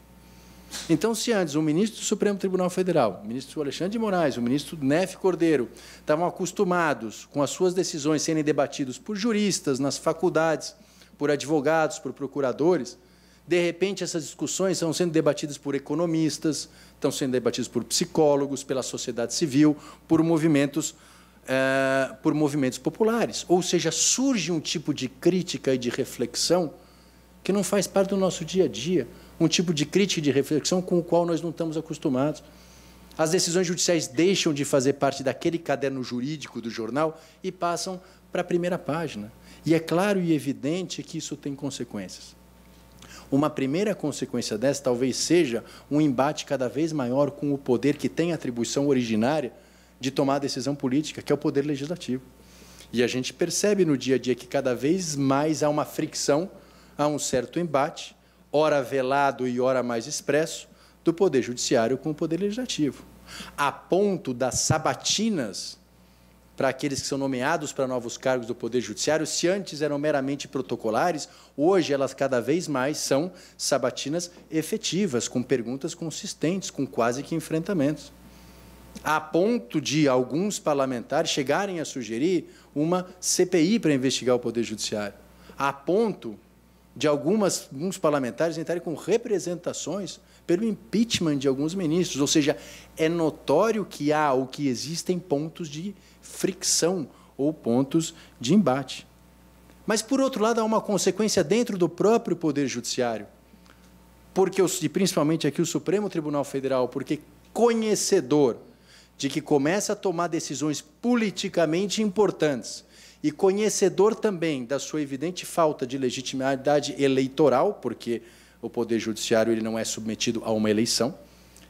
Então, se antes o ministro do Supremo Tribunal Federal, o ministro Alexandre de Moraes, o ministro Nef Cordeiro, estavam acostumados com as suas decisões serem debatidas por juristas nas faculdades, por advogados, por procuradores, de repente, essas discussões estão sendo debatidas por economistas, estão sendo debatidas por psicólogos, pela sociedade civil, por movimentos, eh, por movimentos populares. Ou seja, surge um tipo de crítica e de reflexão que não faz parte do nosso dia a dia, um tipo de crítica e de reflexão com o qual nós não estamos acostumados. As decisões judiciais deixam de fazer parte daquele caderno jurídico do jornal e passam para a primeira página. E é claro e evidente que isso tem consequências. Uma primeira consequência dessa talvez seja um embate cada vez maior com o poder que tem atribuição originária de tomar a decisão política, que é o poder legislativo. E a gente percebe no dia a dia que cada vez mais há uma fricção, há um certo embate, ora velado e ora mais expresso, do poder judiciário com o poder legislativo, a ponto das sabatinas para aqueles que são nomeados para novos cargos do Poder Judiciário, se antes eram meramente protocolares, hoje elas cada vez mais são sabatinas efetivas, com perguntas consistentes, com quase que enfrentamentos. A ponto de alguns parlamentares chegarem a sugerir uma CPI para investigar o Poder Judiciário. A ponto de algumas, alguns parlamentares entrarem com representações pelo impeachment de alguns ministros. Ou seja, é notório que há ou que existem pontos de fricção ou pontos de embate. Mas, por outro lado, há uma consequência dentro do próprio Poder Judiciário, porque e principalmente aqui o Supremo Tribunal Federal, porque conhecedor de que começa a tomar decisões politicamente importantes e conhecedor também da sua evidente falta de legitimidade eleitoral, porque o Poder Judiciário ele não é submetido a uma eleição,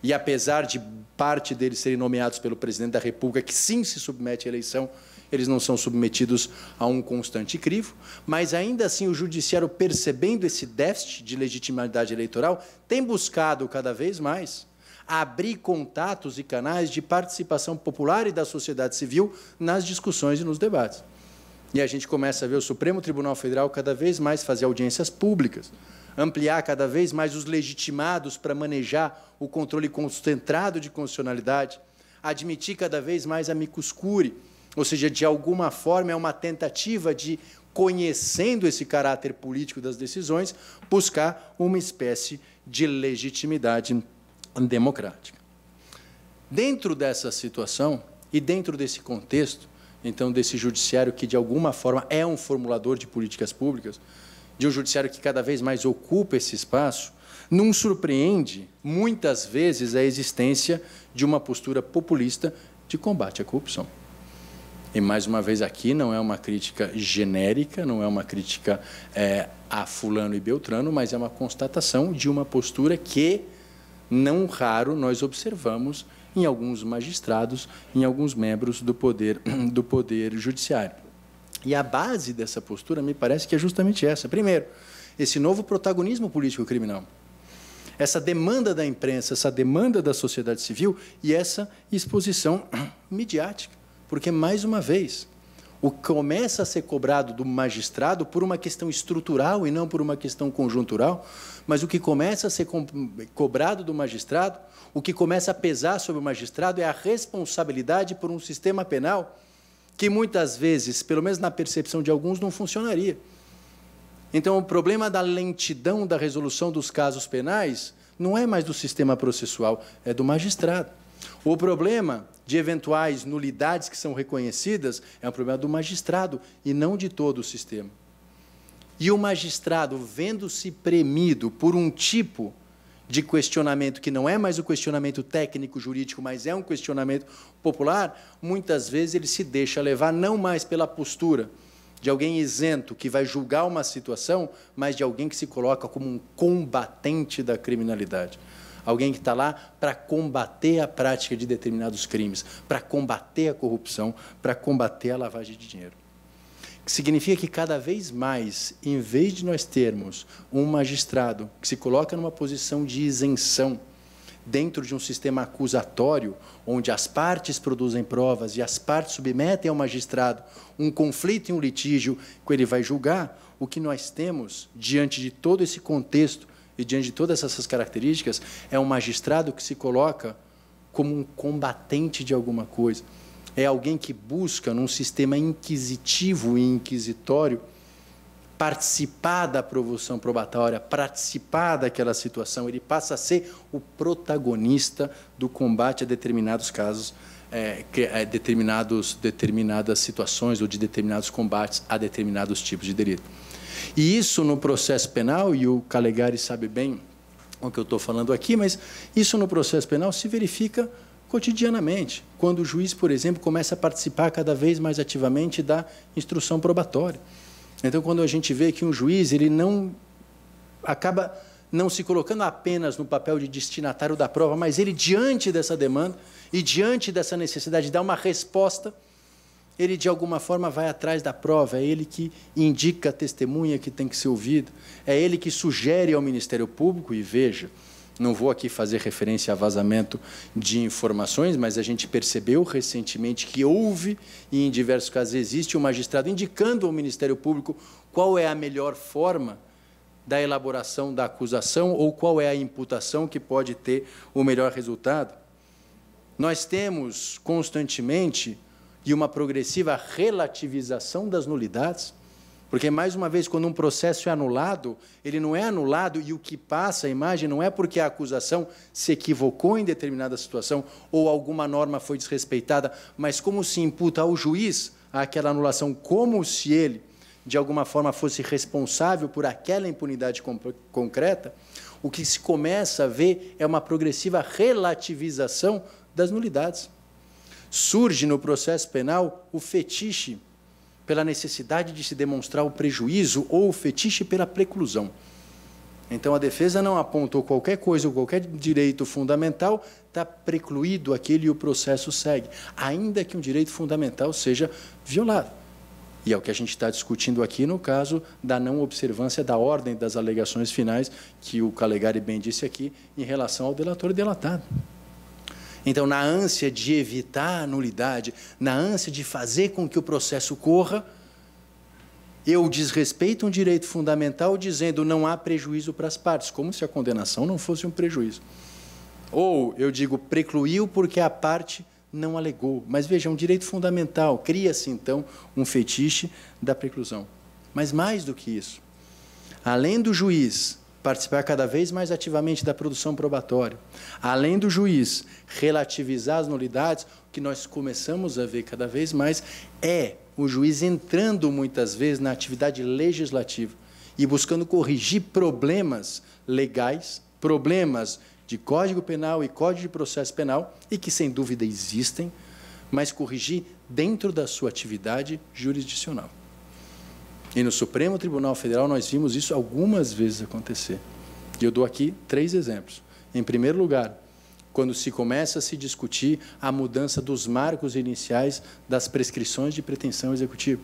e apesar de parte deles serem nomeados pelo presidente da República, que sim se submete à eleição, eles não são submetidos a um constante crivo, mas ainda assim o judiciário, percebendo esse déficit de legitimidade eleitoral, tem buscado cada vez mais abrir contatos e canais de participação popular e da sociedade civil nas discussões e nos debates. E a gente começa a ver o Supremo Tribunal Federal cada vez mais fazer audiências públicas ampliar cada vez mais os legitimados para manejar o controle concentrado de constitucionalidade, admitir cada vez mais a micuscure, ou seja, de alguma forma é uma tentativa de, conhecendo esse caráter político das decisões, buscar uma espécie de legitimidade democrática. Dentro dessa situação e dentro desse contexto, então, desse judiciário que, de alguma forma, é um formulador de políticas públicas, de um judiciário que cada vez mais ocupa esse espaço, não surpreende, muitas vezes, a existência de uma postura populista de combate à corrupção. E, mais uma vez, aqui não é uma crítica genérica, não é uma crítica é, a Fulano e Beltrano, mas é uma constatação de uma postura que, não raro, nós observamos em alguns magistrados, em alguns membros do poder, do poder judiciário. E a base dessa postura me parece que é justamente essa. Primeiro, esse novo protagonismo político-criminal. Essa demanda da imprensa, essa demanda da sociedade civil e essa exposição midiática. Porque, mais uma vez, o que começa a ser cobrado do magistrado por uma questão estrutural e não por uma questão conjuntural, mas o que começa a ser cobrado do magistrado, o que começa a pesar sobre o magistrado é a responsabilidade por um sistema penal que muitas vezes, pelo menos na percepção de alguns, não funcionaria. Então, o problema da lentidão da resolução dos casos penais não é mais do sistema processual, é do magistrado. O problema de eventuais nulidades que são reconhecidas é um problema do magistrado e não de todo o sistema. E o magistrado, vendo-se premido por um tipo de questionamento que não é mais o questionamento técnico jurídico, mas é um questionamento popular, muitas vezes ele se deixa levar não mais pela postura de alguém isento que vai julgar uma situação, mas de alguém que se coloca como um combatente da criminalidade. Alguém que está lá para combater a prática de determinados crimes, para combater a corrupção, para combater a lavagem de dinheiro significa que cada vez mais, em vez de nós termos um magistrado que se coloca numa posição de isenção dentro de um sistema acusatório, onde as partes produzem provas e as partes submetem ao magistrado um conflito e um litígio que ele vai julgar, o que nós temos diante de todo esse contexto e diante de todas essas características é um magistrado que se coloca como um combatente de alguma coisa é alguém que busca, num sistema inquisitivo e inquisitório, participar da promoção probatória, participar daquela situação. Ele passa a ser o protagonista do combate a determinados casos, é, é, determinados, determinadas situações ou de determinados combates a determinados tipos de delito. E isso no processo penal, e o Calegari sabe bem o que eu estou falando aqui, mas isso no processo penal se verifica cotidianamente, quando o juiz, por exemplo, começa a participar cada vez mais ativamente da instrução probatória. Então, quando a gente vê que um juiz ele não acaba não se colocando apenas no papel de destinatário da prova, mas ele diante dessa demanda e diante dessa necessidade de dar uma resposta, ele de alguma forma vai atrás da prova, é ele que indica a testemunha que tem que ser ouvida, é ele que sugere ao Ministério Público, e veja, não vou aqui fazer referência a vazamento de informações, mas a gente percebeu recentemente que houve, e em diversos casos existe, um magistrado indicando ao Ministério Público qual é a melhor forma da elaboração da acusação ou qual é a imputação que pode ter o melhor resultado. Nós temos constantemente e uma progressiva relativização das nulidades. Porque, mais uma vez, quando um processo é anulado, ele não é anulado e o que passa a imagem não é porque a acusação se equivocou em determinada situação ou alguma norma foi desrespeitada, mas como se imputa ao juiz aquela anulação, como se ele, de alguma forma, fosse responsável por aquela impunidade concreta, o que se começa a ver é uma progressiva relativização das nulidades. Surge no processo penal o fetiche pela necessidade de se demonstrar o prejuízo ou o fetiche pela preclusão. Então, a defesa não apontou qualquer coisa ou qualquer direito fundamental, está precluído aquele e o processo segue, ainda que um direito fundamental seja violado. E é o que a gente está discutindo aqui no caso da não observância da ordem das alegações finais, que o Calegari bem disse aqui, em relação ao delator delatado. Então, na ânsia de evitar a nulidade, na ânsia de fazer com que o processo corra, eu desrespeito um direito fundamental dizendo não há prejuízo para as partes, como se a condenação não fosse um prejuízo. Ou eu digo precluiu porque a parte não alegou. Mas veja, é um direito fundamental. Cria-se, então, um fetiche da preclusão. Mas mais do que isso. Além do juiz participar cada vez mais ativamente da produção probatória. Além do juiz relativizar as nulidades, o que nós começamos a ver cada vez mais é o juiz entrando muitas vezes na atividade legislativa e buscando corrigir problemas legais, problemas de Código Penal e Código de Processo Penal, e que sem dúvida existem, mas corrigir dentro da sua atividade jurisdicional. E no Supremo Tribunal Federal nós vimos isso algumas vezes acontecer. E eu dou aqui três exemplos. Em primeiro lugar, quando se começa a se discutir a mudança dos marcos iniciais das prescrições de pretensão executiva.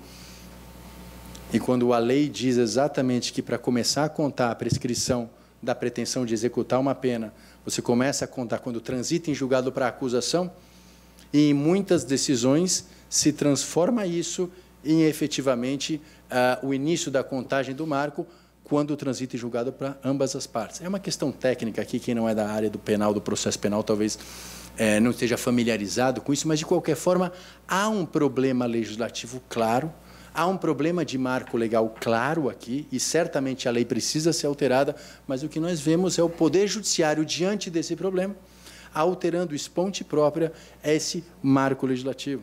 E quando a lei diz exatamente que para começar a contar a prescrição da pretensão de executar uma pena, você começa a contar quando transita em julgado para acusação, e em muitas decisões se transforma isso em efetivamente uh, o início da contagem do marco quando transita em é julgado para ambas as partes. É uma questão técnica aqui, quem não é da área do penal, do processo penal, talvez é, não esteja familiarizado com isso, mas de qualquer forma, há um problema legislativo claro, há um problema de marco legal claro aqui, e certamente a lei precisa ser alterada, mas o que nós vemos é o Poder Judiciário, diante desse problema, alterando esponte própria esse marco legislativo.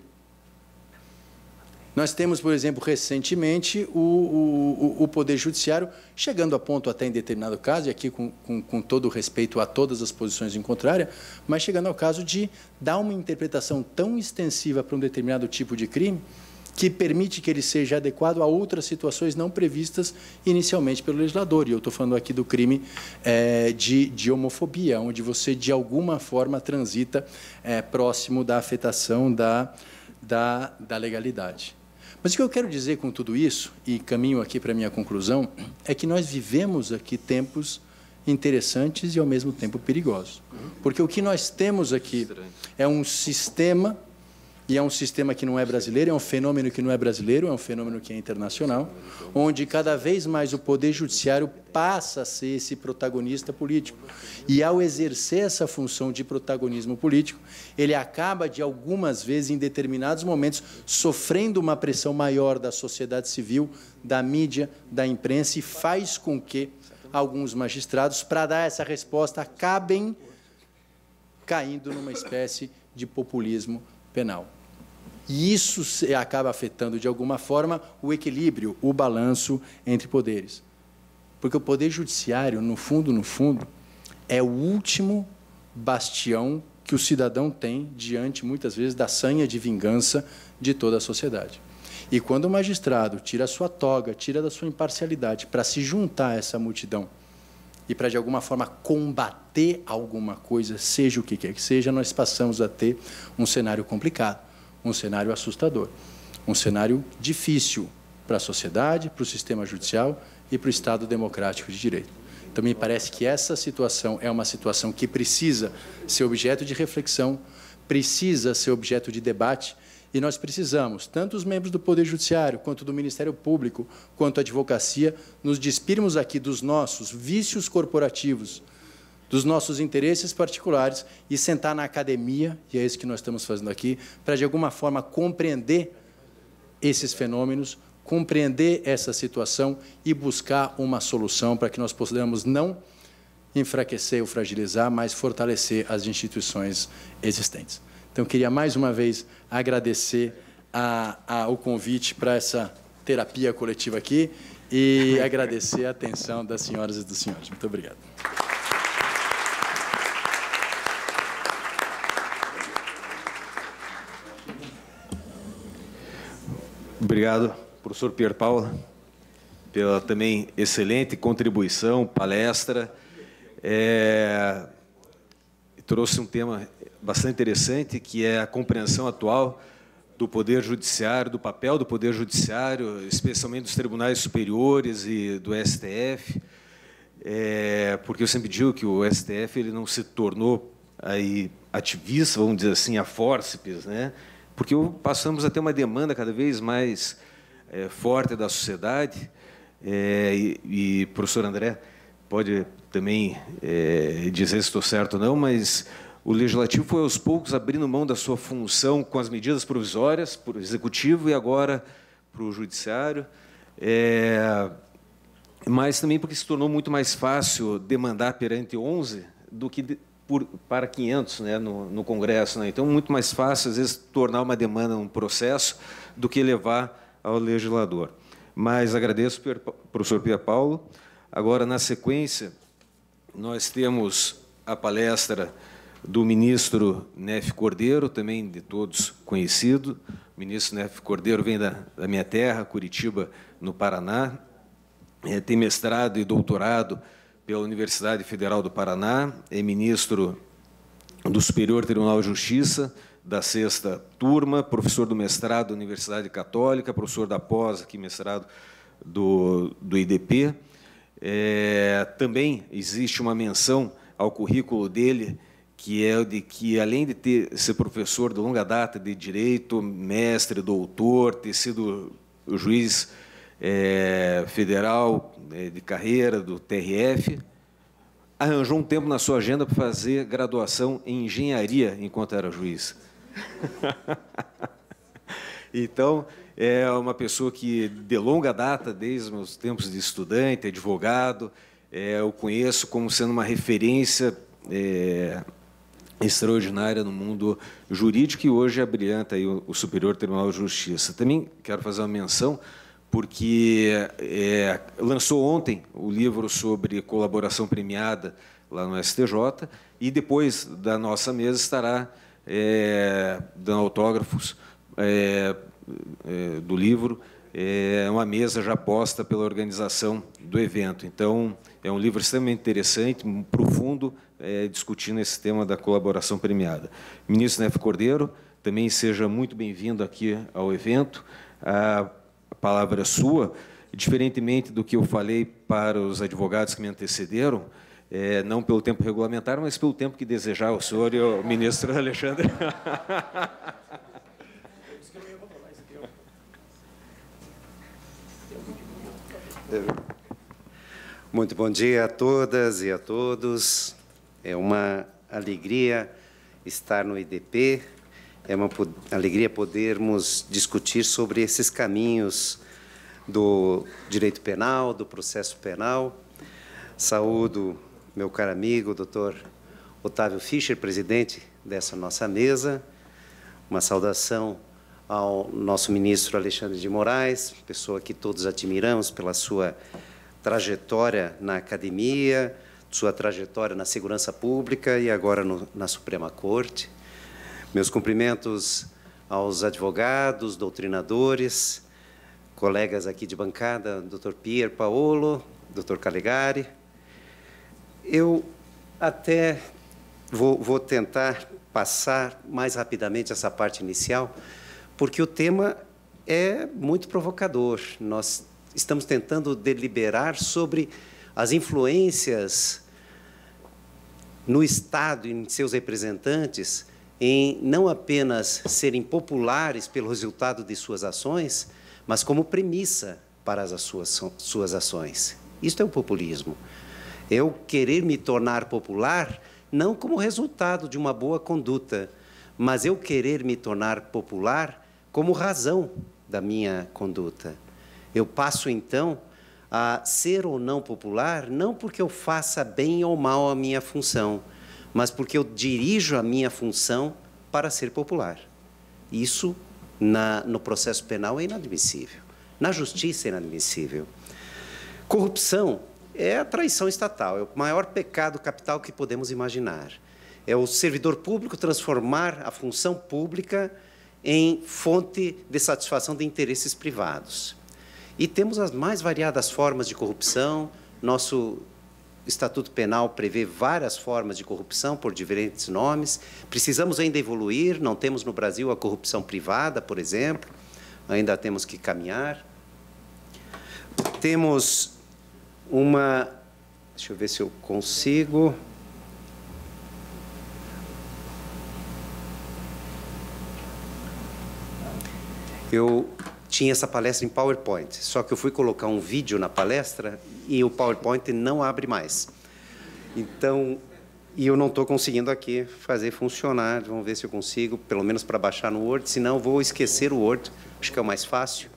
Nós temos, por exemplo, recentemente o, o, o Poder Judiciário chegando a ponto, até em determinado caso, e aqui com, com, com todo respeito a todas as posições em contrária, mas chegando ao caso de dar uma interpretação tão extensiva para um determinado tipo de crime que permite que ele seja adequado a outras situações não previstas inicialmente pelo legislador. E eu estou falando aqui do crime é, de, de, homofobia, onde você, de alguma forma, transita é, próximo da afetação da, da, da legalidade. Mas o que eu quero dizer com tudo isso, e caminho aqui para a minha conclusão, é que nós vivemos aqui tempos interessantes e, ao mesmo tempo, perigosos. Porque o que nós temos aqui é um sistema e é um sistema que não é brasileiro, é um fenômeno que não é brasileiro, é um fenômeno que é internacional, onde cada vez mais o poder judiciário passa a ser esse protagonista político. E ao exercer essa função de protagonismo político, ele acaba de algumas vezes em determinados momentos sofrendo uma pressão maior da sociedade civil, da mídia, da imprensa e faz com que alguns magistrados para dar essa resposta acabem caindo numa espécie de populismo penal. E isso acaba afetando, de alguma forma, o equilíbrio, o balanço entre poderes. Porque o poder judiciário, no fundo, no fundo, é o último bastião que o cidadão tem diante, muitas vezes, da sanha de vingança de toda a sociedade. E quando o magistrado tira a sua toga, tira da sua imparcialidade para se juntar a essa multidão e para de alguma forma combater alguma coisa, seja o que quer que seja, nós passamos a ter um cenário complicado, um cenário assustador, um cenário difícil para a sociedade, para o sistema judicial e para o Estado democrático de direito. Então, me parece que essa situação é uma situação que precisa ser objeto de reflexão, precisa ser objeto de debate, e nós precisamos, tanto os membros do Poder Judiciário, quanto do Ministério Público, quanto a advocacia, nos despirmos aqui dos nossos vícios corporativos, dos nossos interesses particulares e sentar na academia, e é isso que nós estamos fazendo aqui, para de alguma forma compreender esses fenômenos, compreender essa situação e buscar uma solução para que nós possamos não enfraquecer ou fragilizar, mas fortalecer as instituições existentes. Então, queria mais uma vez agradecer a, a, o convite para essa terapia coletiva aqui e agradecer a atenção das senhoras e dos senhores. Muito obrigado. Obrigado, professor Pierre Paulo, pela também excelente contribuição, palestra. É, trouxe um tema bastante interessante, que é a compreensão atual do poder judiciário, do papel do poder judiciário, especialmente dos tribunais superiores e do STF, é, porque eu sempre digo que o STF ele não se tornou aí ativista, vamos dizer assim, a fórceps, né? porque passamos a ter uma demanda cada vez mais é, forte da sociedade, é, e, e, professor André pode também é, dizer se estou certo ou não, mas o legislativo foi aos poucos abrindo mão da sua função com as medidas provisórias para o executivo e agora para o judiciário, é, mas também porque se tornou muito mais fácil demandar perante 11 do que de, por, para 500 né, no, no Congresso. Né? Então, muito mais fácil, às vezes, tornar uma demanda um processo do que levar ao legislador. Mas agradeço, professor Pia Paulo. Agora, na sequência, nós temos a palestra do ministro Nef Cordeiro, também de todos conhecido. O ministro Nef Cordeiro vem da, da minha terra, Curitiba, no Paraná. É, tem mestrado e doutorado pela Universidade Federal do Paraná. É ministro do Superior Tribunal de Justiça da sexta turma, professor do mestrado da Universidade Católica, professor da pós aqui mestrado do, do IDP. É, também existe uma menção ao currículo dele que é o de que, além de ter, ser professor de longa data de direito, mestre, doutor, ter sido juiz é, federal é, de carreira do TRF, arranjou um tempo na sua agenda para fazer graduação em engenharia enquanto era juiz. então, é uma pessoa que, de longa data, desde meus tempos de estudante, advogado, é, eu conheço como sendo uma referência é, extraordinária no mundo jurídico e hoje abrilhanta é aí o Superior Tribunal de Justiça. Também quero fazer uma menção, porque é, lançou ontem o livro sobre colaboração premiada lá no STJ e depois da nossa mesa estará é, dando autógrafos é, é do livro é uma mesa já posta pela organização do evento. Então, é um livro extremamente interessante, profundo, é, discutindo esse tema da colaboração premiada. Ministro Neve Cordeiro, também seja muito bem-vindo aqui ao evento. A palavra é sua. Diferentemente do que eu falei para os advogados que me antecederam, é, não pelo tempo regulamentar, mas pelo tempo que desejar o senhor e o ministro Alexandre. Muito bom dia a todas e a todos. É uma alegria estar no IDP, é uma alegria podermos discutir sobre esses caminhos do direito penal, do processo penal. Saúdo meu caro amigo, doutor Otávio Fischer, presidente dessa nossa mesa. Uma saudação ao nosso ministro Alexandre de Moraes, pessoa que todos admiramos pela sua trajetória na academia, sua trajetória na segurança pública e agora no, na Suprema Corte. Meus cumprimentos aos advogados, doutrinadores, colegas aqui de bancada, Dr. Pier Paolo, Dr. Calegari. Eu até vou, vou tentar passar mais rapidamente essa parte inicial, porque o tema é muito provocador. Nós estamos tentando deliberar sobre as influências no Estado e em seus representantes em não apenas serem populares pelo resultado de suas ações, mas como premissa para as suas, suas ações. Isto é o populismo. Eu querer me tornar popular não como resultado de uma boa conduta, mas eu querer me tornar popular como razão da minha conduta. Eu passo então a ser ou não popular não porque eu faça bem ou mal a minha função, mas porque eu dirijo a minha função para ser popular. Isso na, no processo penal é inadmissível. Na justiça é inadmissível. Corrupção é a traição estatal, é o maior pecado capital que podemos imaginar. É o servidor público transformar a função pública em fonte de satisfação de interesses privados. E temos as mais variadas formas de corrupção. Nosso Estatuto Penal prevê várias formas de corrupção por diferentes nomes. Precisamos ainda evoluir, não temos no Brasil a corrupção privada, por exemplo, ainda temos que caminhar. Temos uma. Deixa eu ver se eu consigo. eu tinha essa palestra em PowerPoint, só que eu fui colocar um vídeo na palestra e o PowerPoint não abre mais. Então, e eu não estou conseguindo aqui fazer funcionar. Vamos ver se eu consigo, pelo menos para baixar no Word. Senão, vou esquecer o Word. Acho que é o mais fácil.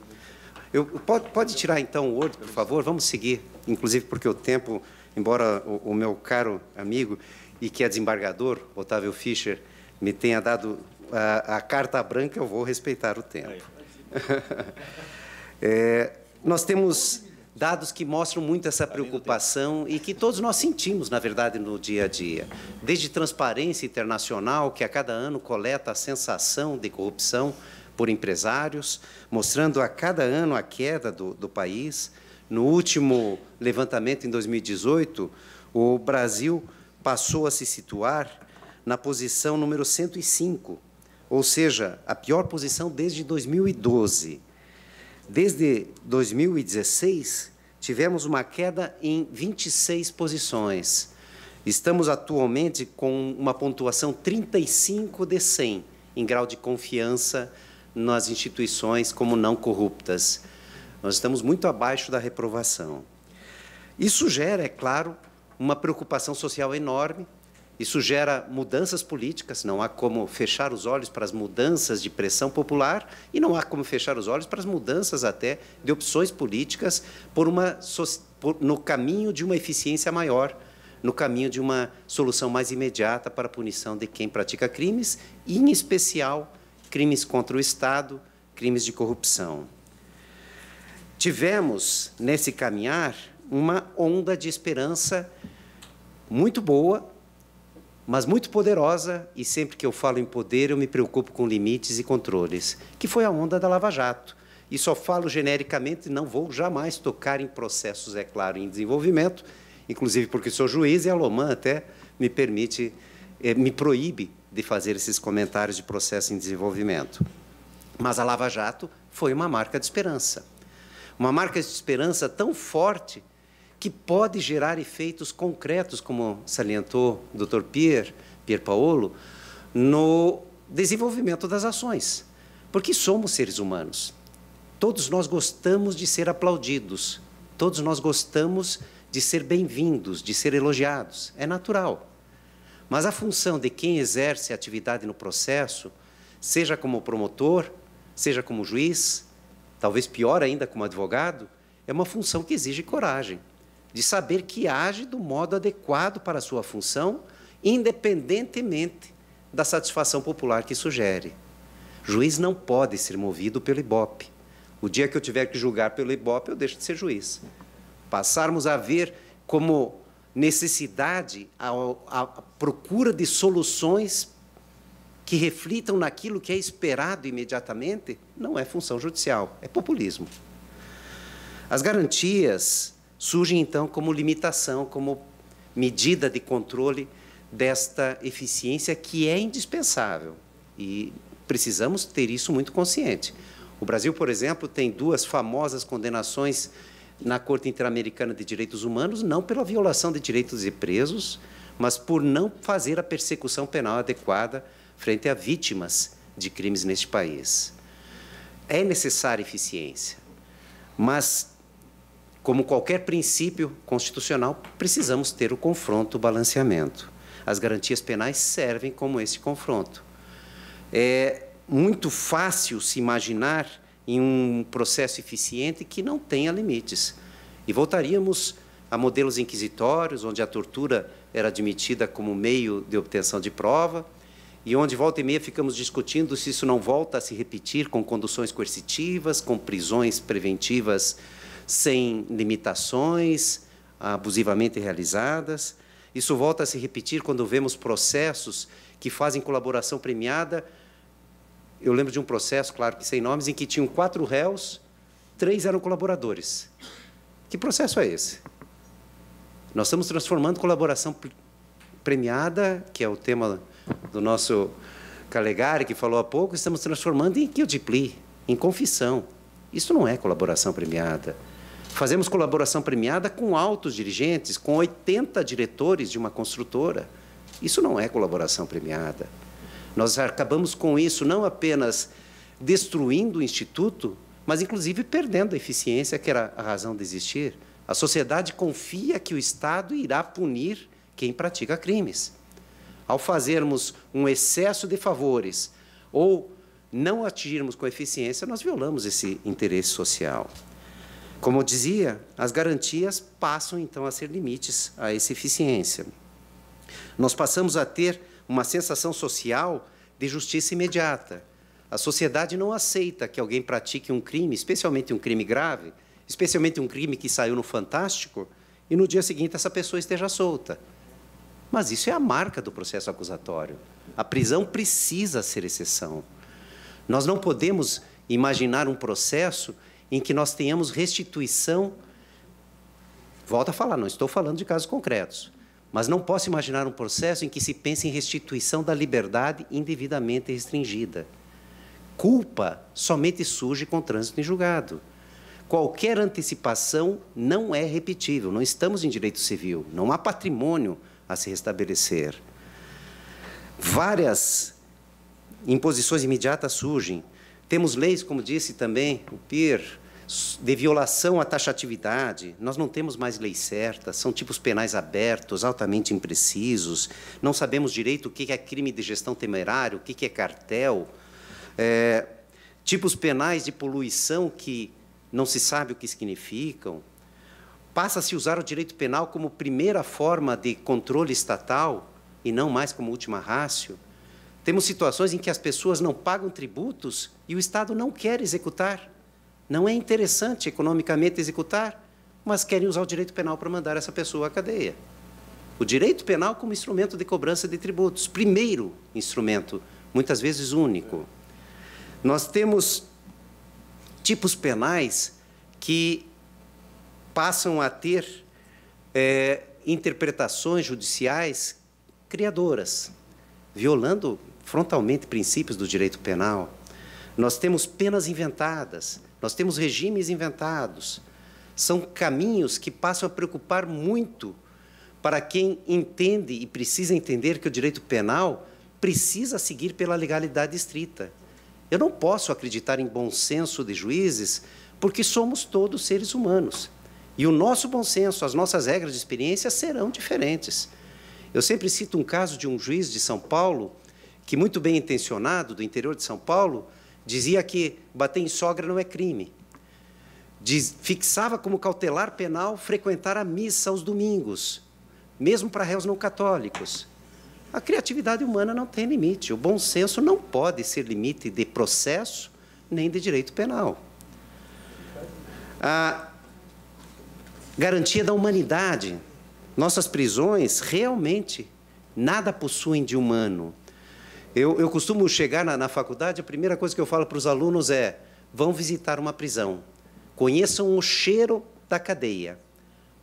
Eu, pode, pode tirar então o Word, por favor? Vamos seguir. Inclusive, porque o tempo, embora o, o meu caro amigo e que é desembargador, Otávio Fischer, me tenha dado a, a carta branca, eu vou respeitar o tempo. é, nós temos dados que mostram muito essa preocupação e que todos nós sentimos, na verdade, no dia a dia. Desde Transparência Internacional, que a cada ano coleta a sensação de corrupção por empresários, mostrando a cada ano a queda do, do país. No último levantamento, em 2018, o Brasil passou a se situar na posição número 105 ou seja, a pior posição desde 2012. Desde 2016, tivemos uma queda em 26 posições. Estamos atualmente com uma pontuação 35 de 100 em grau de confiança nas instituições como não corruptas. Nós estamos muito abaixo da reprovação. Isso gera, é claro, uma preocupação social enorme, isso gera mudanças políticas, não há como fechar os olhos para as mudanças de pressão popular e não há como fechar os olhos para as mudanças até de opções políticas por uma, por, no caminho de uma eficiência maior, no caminho de uma solução mais imediata para a punição de quem pratica crimes, e, em especial, crimes contra o Estado, crimes de corrupção. Tivemos, nesse caminhar, uma onda de esperança muito boa mas muito poderosa, e sempre que eu falo em poder, eu me preocupo com limites e controles, que foi a onda da Lava Jato. E só falo genericamente, não vou jamais tocar em processos, é claro, em desenvolvimento, inclusive porque sou juiz e a Lomã até me permite, eh, me proíbe de fazer esses comentários de processo em desenvolvimento. Mas a Lava Jato foi uma marca de esperança. Uma marca de esperança tão forte que pode gerar efeitos concretos, como salientou o Dr. Pier, Pier Paolo, no desenvolvimento das ações. Porque somos seres humanos. Todos nós gostamos de ser aplaudidos, todos nós gostamos de ser bem-vindos, de ser elogiados. É natural. Mas a função de quem exerce atividade no processo, seja como promotor, seja como juiz, talvez pior ainda como advogado, é uma função que exige coragem, de saber que age do modo adequado para a sua função, independentemente da satisfação popular que sugere. Juiz não pode ser movido pelo Ibope. O dia que eu tiver que julgar pelo Ibope, eu deixo de ser juiz. Passarmos a ver como necessidade a, a procura de soluções que reflitam naquilo que é esperado imediatamente, não é função judicial, é populismo. As garantias surgem então como limitação, como medida de controle desta eficiência que é indispensável e precisamos ter isso muito consciente. O Brasil, por exemplo, tem duas famosas condenações na Corte Interamericana de Direitos Humanos, não pela violação de direitos de presos, mas por não fazer a persecução penal adequada frente a vítimas de crimes neste país. É necessária eficiência, mas como qualquer princípio constitucional, precisamos ter o confronto, o balanceamento. As garantias penais servem como esse confronto. É muito fácil se imaginar em um processo eficiente que não tenha limites. E voltaríamos a modelos inquisitórios, onde a tortura era admitida como meio de obtenção de prova, e onde volta e meia ficamos discutindo se isso não volta a se repetir com conduções coercitivas, com prisões preventivas sem limitações abusivamente realizadas. Isso volta a se repetir quando vemos processos que fazem colaboração premiada. Eu lembro de um processo, claro que sem nomes, em que tinham quatro réus, três eram colaboradores. Que processo é esse? Nós estamos transformando colaboração premiada, que é o tema do nosso Calegari, que falou há pouco, estamos transformando em guilty plea, em confissão. Isso não é colaboração premiada. Fazemos colaboração premiada com altos dirigentes, com 80 diretores de uma construtora. Isso não é colaboração premiada. Nós acabamos com isso não apenas destruindo o Instituto, mas inclusive perdendo a eficiência, que era a razão de existir. A sociedade confia que o Estado irá punir quem pratica crimes. Ao fazermos um excesso de favores ou não atingirmos com eficiência, nós violamos esse interesse social. Como eu dizia, as garantias passam então a ser limites a essa eficiência. Nós passamos a ter uma sensação social de justiça imediata. A sociedade não aceita que alguém pratique um crime, especialmente um crime grave, especialmente um crime que saiu no Fantástico, e no dia seguinte essa pessoa esteja solta. Mas isso é a marca do processo acusatório. A prisão precisa ser exceção. Nós não podemos imaginar um processo em que nós tenhamos restituição. Volto a falar, não estou falando de casos concretos, mas não posso imaginar um processo em que se pense em restituição da liberdade indevidamente restringida. Culpa somente surge com trânsito em julgado. Qualquer antecipação não é repetível, não estamos em direito civil, não há patrimônio a se restabelecer. Várias imposições imediatas surgem, temos leis, como disse também o PIR, de violação à taxatividade. Nós não temos mais leis certas são tipos penais abertos, altamente imprecisos. Não sabemos direito o que é crime de gestão temerária, o que é cartel. É, tipos penais de poluição que não se sabe o que significam. Passa-se a usar o direito penal como primeira forma de controle estatal e não mais como última rácio. Temos situações em que as pessoas não pagam tributos e o Estado não quer executar. Não é interessante economicamente executar, mas querem usar o direito penal para mandar essa pessoa à cadeia. O direito penal como instrumento de cobrança de tributos, primeiro instrumento, muitas vezes único. Nós temos tipos penais que passam a ter é, interpretações judiciais criadoras, violando frontalmente princípios do direito penal. Nós temos penas inventadas, nós temos regimes inventados. São caminhos que passam a preocupar muito para quem entende e precisa entender que o direito penal precisa seguir pela legalidade estrita. Eu não posso acreditar em bom senso de juízes, porque somos todos seres humanos. E o nosso bom senso, as nossas regras de experiência serão diferentes. Eu sempre cito um caso de um juiz de São Paulo que muito bem intencionado do interior de São Paulo dizia que bater em sogra não é crime. Diz, fixava como cautelar penal frequentar a missa aos domingos, mesmo para réus não católicos. A criatividade humana não tem limite. O bom senso não pode ser limite de processo nem de direito penal. A garantia da humanidade. Nossas prisões realmente nada possuem de humano. Eu, eu costumo chegar na, na faculdade, a primeira coisa que eu falo para os alunos é: vão visitar uma prisão, conheçam o cheiro da cadeia.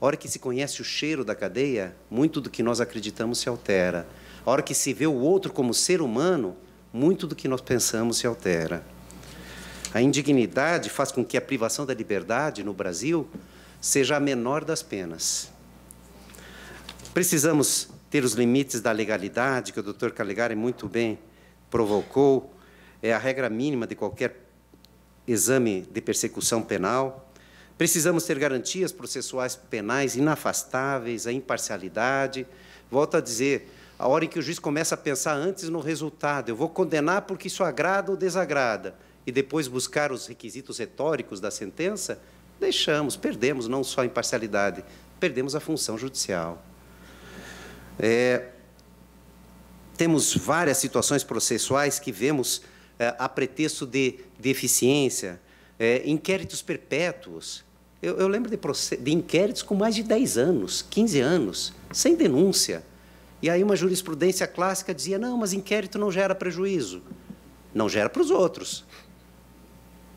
A hora que se conhece o cheiro da cadeia, muito do que nós acreditamos se altera. A hora que se vê o outro como ser humano, muito do que nós pensamos se altera. A indignidade faz com que a privação da liberdade no Brasil seja a menor das penas. Precisamos ter os limites da legalidade, que o doutor Calegari muito bem provocou, é a regra mínima de qualquer exame de persecução penal. Precisamos ter garantias processuais penais inafastáveis, a imparcialidade. Volto a dizer, a hora em que o juiz começa a pensar antes no resultado, eu vou condenar porque isso agrada ou desagrada, e depois buscar os requisitos retóricos da sentença, deixamos, perdemos não só a imparcialidade, perdemos a função judicial. É, temos várias situações processuais que vemos é, a pretexto de deficiência, é, inquéritos perpétuos. Eu, eu lembro de, de, inquéritos com mais de 10 anos, 15 anos, sem denúncia. E aí uma jurisprudência clássica dizia, não, mas inquérito não gera prejuízo. Não gera para os outros.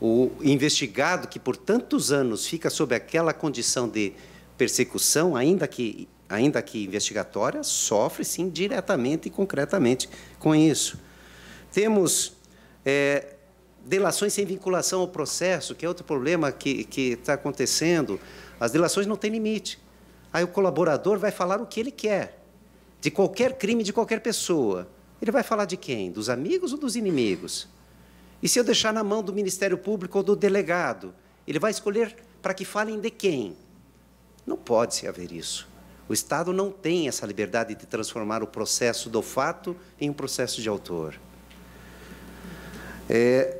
O investigado que por tantos anos fica sob aquela condição de persecução, ainda que ainda que investigatória, sofre sim diretamente e concretamente com isso. Temos é, delações sem vinculação ao processo, que é outro problema que está acontecendo. As delações não têm limite. Aí o colaborador vai falar o que ele quer, de qualquer crime de qualquer pessoa. Ele vai falar de quem? Dos amigos ou dos inimigos? E se eu deixar na mão do Ministério Público ou do delegado? Ele vai escolher para que falem de quem? Não pode haver isso. O Estado não tem essa liberdade de transformar o processo do fato em um processo de autor. É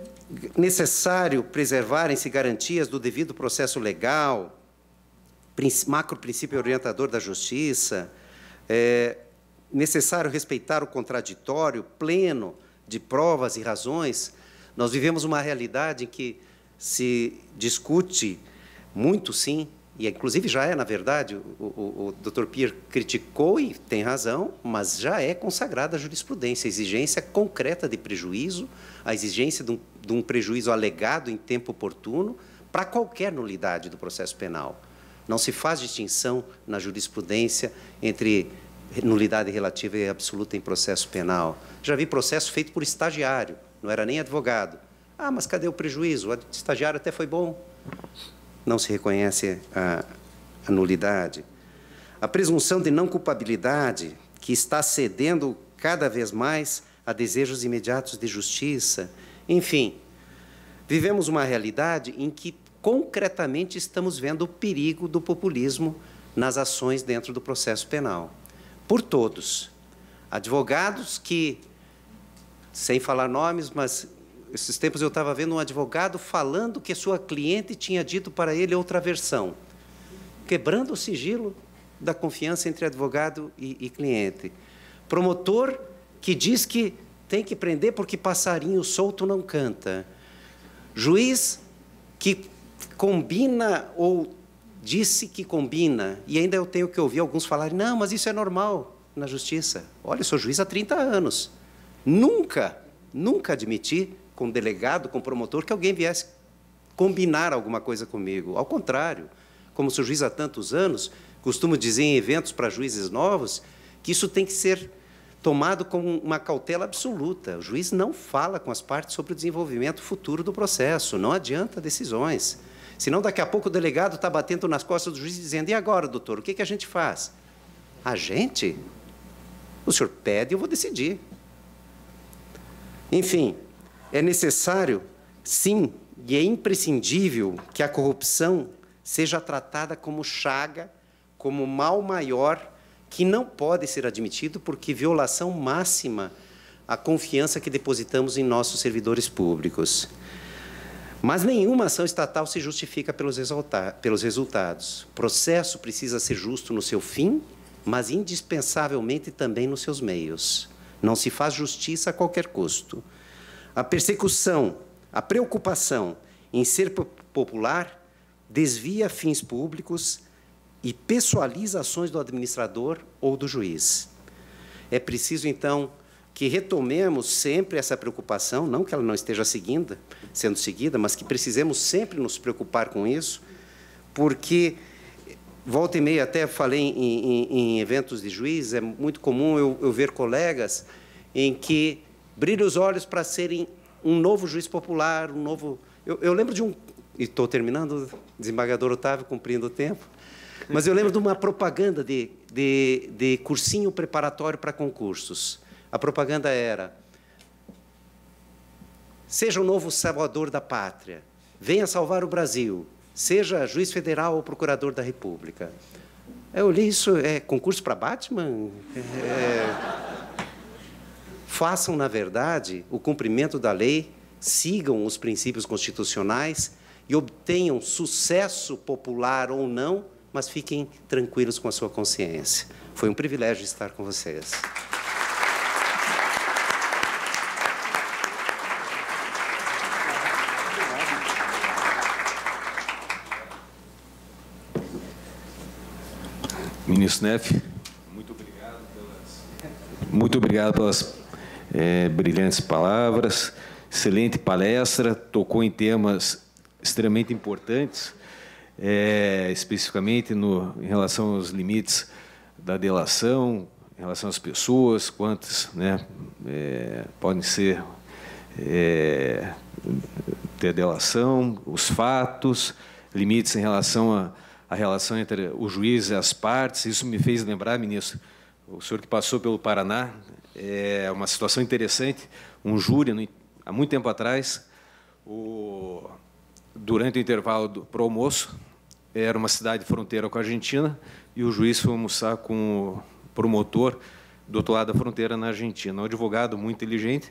necessário preservarem-se garantias do devido processo legal, macro princípio orientador da justiça, é necessário respeitar o contraditório pleno de provas e razões. Nós vivemos uma realidade em que se discute muito, sim, e inclusive já é, na verdade, o, o, o Dr. Pierre criticou e tem razão, mas já é consagrada a jurisprudência, a exigência concreta de prejuízo, a exigência de um, de um prejuízo alegado em tempo oportuno para qualquer nulidade do processo penal. Não se faz distinção na jurisprudência entre nulidade relativa e absoluta em processo penal. Já vi processo feito por estagiário, não era nem advogado. Ah, mas cadê o prejuízo? O estagiário até foi bom não se reconhece a, a nulidade. A presunção de não culpabilidade, que está cedendo cada vez mais a desejos imediatos de justiça. Enfim, vivemos uma realidade em que concretamente estamos vendo o perigo do populismo nas ações dentro do processo penal. Por todos. Advogados que, sem falar nomes, mas esses tempos eu estava vendo um advogado falando que sua cliente tinha dito para ele outra versão, quebrando o sigilo da confiança entre advogado e, e cliente. Promotor que diz que tem que prender porque passarinho solto não canta. Juiz que combina ou disse que combina, e ainda eu tenho que ouvir alguns falarem: não, mas isso é normal na justiça. Olha, eu sou juiz há 30 anos. Nunca, nunca admiti com delegado, com promotor, que alguém viesse combinar alguma coisa comigo. Ao contrário, como sou juiz há tantos anos, costumo dizer em eventos para juízes novos que isso tem que ser tomado com uma cautela absoluta. O juiz não fala com as partes sobre o desenvolvimento futuro do processo, não adianta decisões. Senão, daqui a pouco o delegado está batendo nas costas do juiz dizendo: e agora, doutor, o que, que a gente faz? A gente? O senhor pede, e eu vou decidir. Enfim, é necessário, sim, e é imprescindível que a corrupção seja tratada como chaga, como mal maior, que não pode ser admitido porque violação máxima à confiança que depositamos em nossos servidores públicos. Mas nenhuma ação estatal se justifica pelos, pelos resultados. O processo precisa ser justo no seu fim, mas indispensavelmente também nos seus meios. Não se faz justiça a qualquer custo. A persecução, a preocupação em ser popular desvia fins públicos e pessoaliza ações do administrador ou do juiz. É preciso, então, que retomemos sempre essa preocupação, não que ela não esteja seguindo, sendo seguida, mas que precisemos sempre nos preocupar com isso, porque, volta e meia, até falei em, em, em eventos de juiz, é muito comum eu, eu ver colegas em que brilha os olhos para serem um novo juiz popular, um novo. Eu, eu lembro de um. E estou terminando, desembargador Otávio, cumprindo o tempo. Mas eu lembro de uma propaganda de, de, de cursinho preparatório para concursos. A propaganda era: seja o um novo salvador da pátria, venha salvar o Brasil, seja juiz federal ou procurador da República. Eu li isso, é concurso para Batman? É. é façam, na verdade, o cumprimento da lei, sigam os princípios constitucionais e obtenham sucesso popular ou não, mas fiquem tranquilos com a sua consciência. Foi um privilégio estar com vocês. Ministro Neff, muito obrigado pelas, muito obrigado pelas é, brilhantes palavras, excelente palestra, tocou em temas extremamente importantes, é, especificamente no, em relação aos limites da delação, em relação às pessoas, quantas né, é, podem ser é, ter delação, os fatos, limites em relação à relação entre o juiz e as partes. Isso me fez lembrar, ministro, o senhor que passou pelo Paraná, é uma situação interessante. Um júri, há muito tempo atrás, o, durante o intervalo para o almoço, era uma cidade fronteira com a Argentina, e o juiz foi almoçar com o promotor do outro lado da fronteira, na Argentina. Um advogado muito inteligente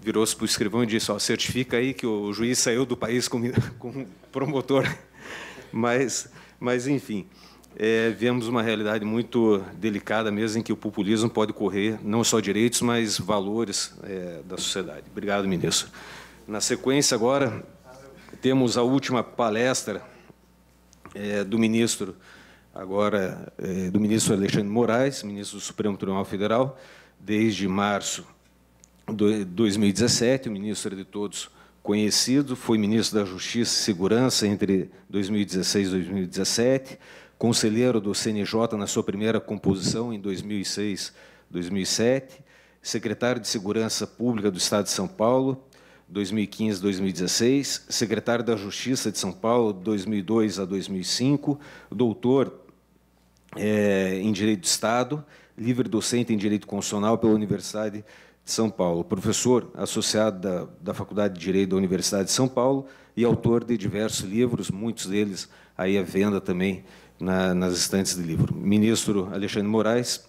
virou-se para o escrivão e disse: oh, certifica aí que o juiz saiu do país com, com promotor. Mas, mas enfim é, vemos uma realidade muito delicada mesmo, em que o populismo pode correr não só direitos, mas valores é, da sociedade. Obrigado, ministro. Na sequência, agora, temos a última palestra é, do ministro, agora, é, do ministro Alexandre Moraes, ministro do Supremo Tribunal Federal, desde março de 2017, o ministro é de todos conhecido, foi ministro da Justiça e Segurança entre 2016 e 2017, conselheiro do CNJ na sua primeira composição em 2006, 2007, secretário de Segurança Pública do Estado de São Paulo, 2015 2016, secretário da Justiça de São Paulo, 2002 a 2005, doutor é, em Direito do Estado, livre docente em Direito Constitucional pela Universidade de São Paulo, professor associado da, da Faculdade de Direito da Universidade de São Paulo e autor de diversos livros, muitos deles aí à venda também na, nas estantes de livro. Ministro Alexandre Moraes,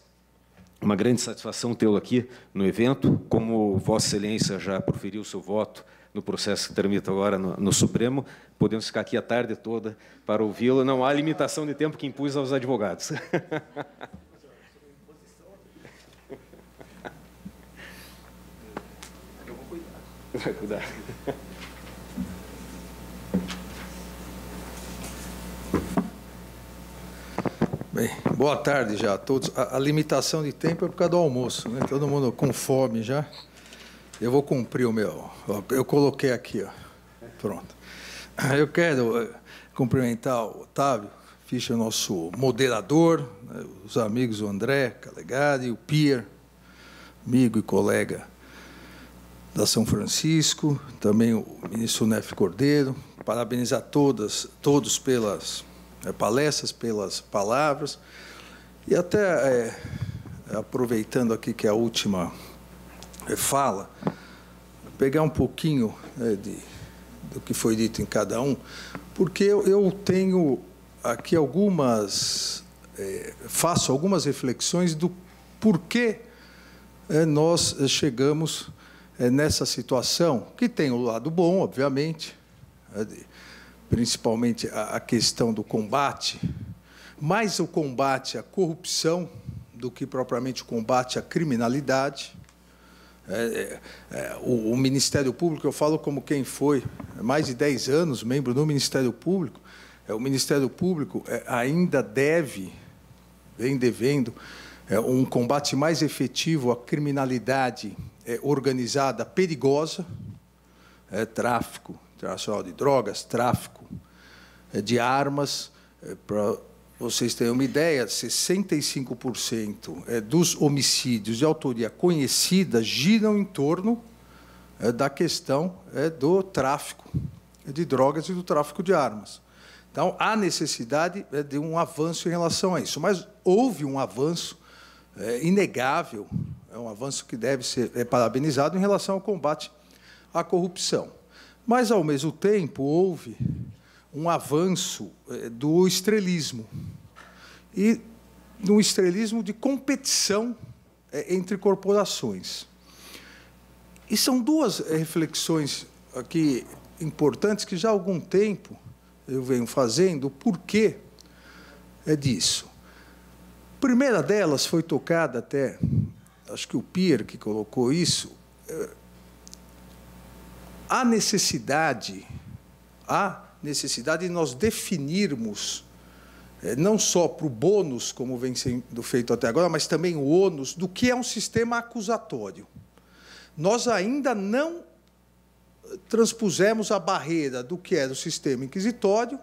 uma grande satisfação tê-lo aqui no evento. Como Vossa Excelência já proferiu seu voto no processo que termina agora no, no Supremo, podemos ficar aqui a tarde toda para ouvi-lo. Não há limitação de tempo que impus aos advogados. Eu vou cuidar. Vai cuidar. Bem, boa tarde já a todos. A, a, limitação de tempo é por causa do almoço, né? Todo mundo com fome já. Eu vou cumprir o meu. Eu coloquei aqui, ó. Pronto. Eu quero eh, cumprimentar o Otávio Ficha, nosso moderador, né? os amigos o André Calegari, o Pier, amigo e colega da São Francisco, também o ministro Nef Cordeiro. Parabenizar todas, todos pelas é, palestras, pelas palavras. E até é, aproveitando aqui que é a última é, fala, pegar um pouquinho né, de, do que foi dito em cada um, porque eu, eu tenho aqui algumas. É, faço algumas reflexões do porquê é, nós chegamos é, nessa situação, que tem o lado bom, obviamente, né, de, principalmente a, questão do combate, mais o combate à corrupção do que propriamente o combate à criminalidade. É, é, é o, o, Ministério Público, eu falo como quem foi mais de 10 anos membro do Ministério Público, é, o Ministério Público é, ainda deve, vem devendo, é, um combate mais efetivo à criminalidade organizada perigosa, tráfico, Internacional de Drogas, tráfico eh, de armas. Eh, Para vocês terem uma ideia, 65% eh, dos homicídios de autoria conhecida giram em torno da questão do tráfico de drogas e do tráfico de armas. Então, há necessidade de um avanço em relação a isso. Mas houve um avanço inegável, é um avanço que deve ser parabenizado em relação ao combate à corrupção. Mas, ao mesmo tempo, houve um avanço eh, do estrelismo. E no estrelismo de competição eh, entre corporações. E são duas reflexões aqui importantes que já há algum tempo eu venho fazendo, o porquê é disso. A primeira delas foi tocada até, acho que o Pierre que colocou isso, eh, há necessidade, há necessidade de nós definirmos eh, não só para o bônus, como vem sendo feito até agora, mas também o ônus do que é um sistema acusatório. Nós ainda não eh, transpusemos a barreira do que era é o sistema inquisitório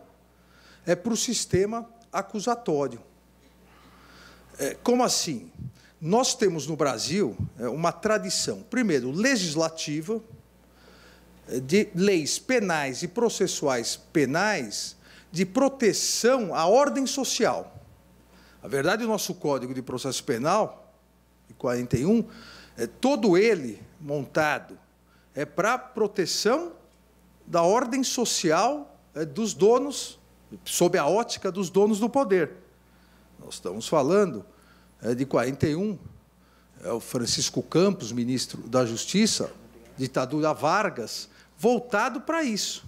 é para o sistema acusatório. Eh, como assim? Nós temos no Brasil uma tradição, primeiro, legislativa, de leis penais e processuais penais de proteção à ordem social. Na verdade, o nosso Código de Processo Penal, de 41, é todo ele montado é para proteção da ordem social é, dos donos, sob a ótica dos donos do poder. Nós estamos falando é, de 41, é o Francisco Campos, ministro da Justiça, ditadura Vargas, voltado para isso.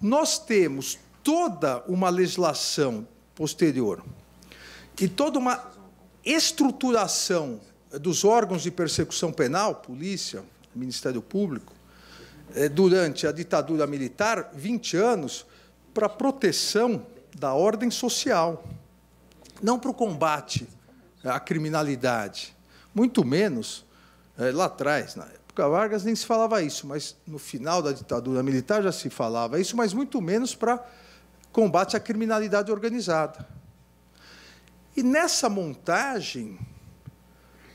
Nós temos toda uma legislação posterior e toda uma estruturação dos órgãos de persecução penal, polícia, Ministério Público, eh, durante a ditadura militar, 20 anos, para proteção da ordem social, não para o combate à criminalidade, muito menos eh, lá atrás, época Vargas nem se falava isso, mas no final da ditadura militar já se falava isso, mas muito menos para combate à criminalidade organizada. E nessa montagem,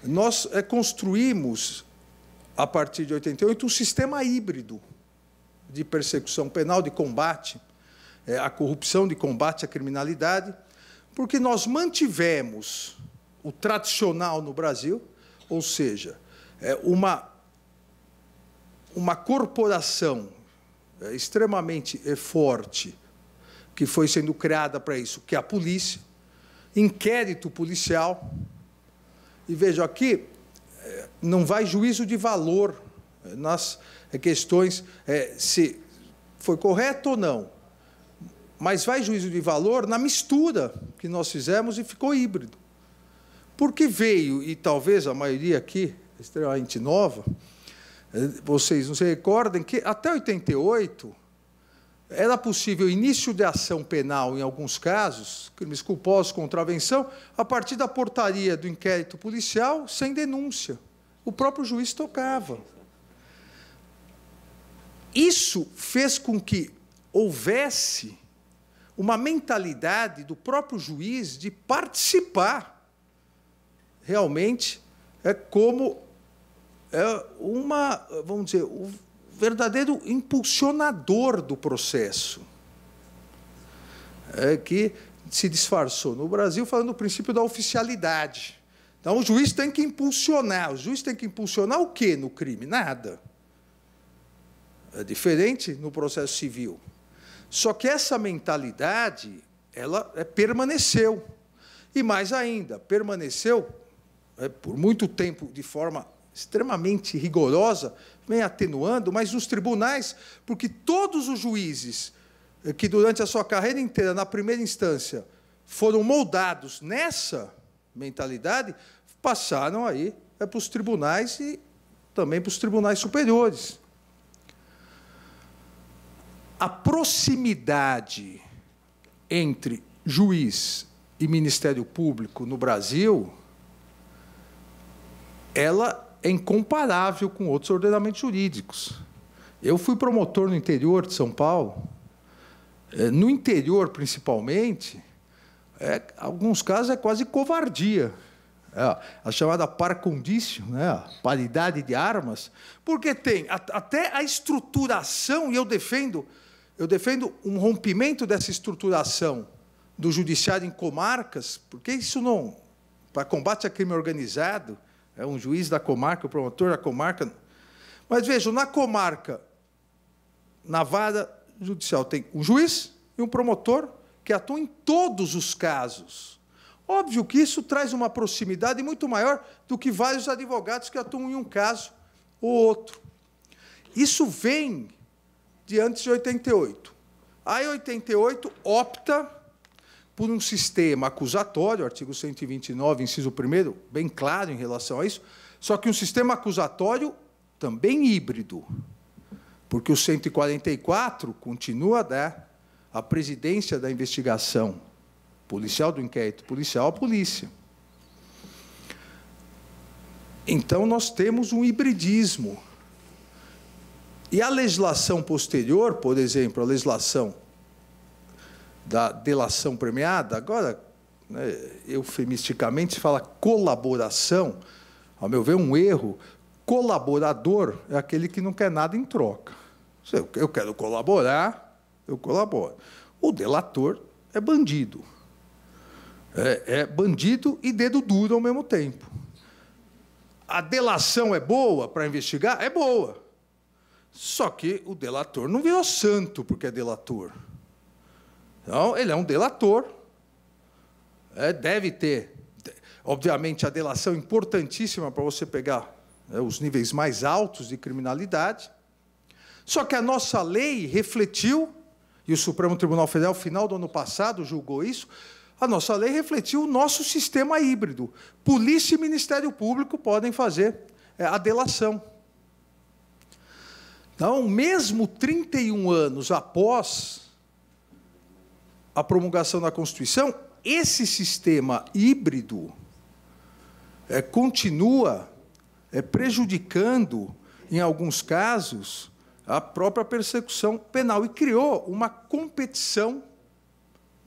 nós eh, construímos, a partir de 88, um sistema híbrido de persecução penal, de combate eh, à corrupção, de combate à criminalidade, porque nós mantivemos o tradicional no Brasil, ou seja, eh, uma uma corporação é, extremamente é, forte que foi sendo criada para isso, que é a polícia, inquérito policial. E vejo aqui, é, não vai juízo de valor nas questões se foi correto ou não, mas vai juízo de valor na mistura que nós fizemos e ficou híbrido. Porque veio, e talvez a maioria aqui, extremamente nova, vocês não se recordem que até 88 era possível início de ação penal em alguns casos, crimes culposos, contravenção, a partir da portaria do inquérito policial sem denúncia. O próprio juiz tocava. Isso fez com que houvesse uma mentalidade do próprio juiz de participar realmente é como é uma, vamos dizer, o verdadeiro impulsionador do processo, é que se disfarçou no Brasil falando do princípio da oficialidade. Então, o juiz tem que impulsionar. O juiz tem que impulsionar o quê no crime? Nada. É diferente no processo civil. Só que essa mentalidade, ela é, permaneceu. E mais ainda, permaneceu é, por muito tempo de forma extremamente rigorosa, vem atenuando, mas nos tribunais, porque todos os juízes eh, que durante a sua carreira inteira, na primeira instância, foram moldados nessa mentalidade, passaram aí é, para os tribunais e também para os tribunais superiores. A proximidade entre juiz e Ministério Público no Brasil, ela é incomparável com outros ordenamentos jurídicos. Eu fui promotor no interior de São Paulo, é, no interior principalmente, é, alguns casos é quase covardia. É, a chamada par condício, né, paridade de armas, porque tem a, até a estruturação, e eu defendo, eu defendo um rompimento dessa estruturação do judiciário em comarcas, porque isso não. Para combate a crime organizado, é um juiz da comarca, o promotor da comarca. Mas vejam, na comarca, na vara judicial, tem um juiz e um promotor que atuam em todos os casos. Óbvio que isso traz uma proximidade muito maior do que vários advogados que atuam em um caso ou outro. Isso vem de antes de 88. A 88 opta por um sistema acusatório, artigo 129, inciso 1, bem claro em relação a isso, só que um sistema acusatório também híbrido, porque o 144 continua a né, dar a presidência da investigação policial, do inquérito policial à polícia. Então, nós temos um hibridismo. E a legislação posterior, por exemplo, a legislação da delação premiada, agora, né, eufemisticamente, se fala colaboração, ao meu ver, um erro. Colaborador é aquele que não quer nada em troca. eu quero colaborar, eu colaboro. O delator é bandido. É, é bandido e dedo duro ao mesmo tempo. A delação é boa para investigar? É boa. Só que o delator não virou santo porque é delator. Então, ele é um delator. É, deve ter, obviamente, a delação importantíssima para você pegar né, os níveis mais altos de criminalidade. Só que a nossa lei refletiu, e o Supremo Tribunal Federal, final do ano passado, julgou isso. A nossa lei refletiu o nosso sistema híbrido. Polícia e Ministério Público podem fazer é, a delação. Então, mesmo 31 anos após a promulgação da Constituição, esse sistema híbrido é, continua é, prejudicando, em alguns casos, a própria persecução penal e criou uma competição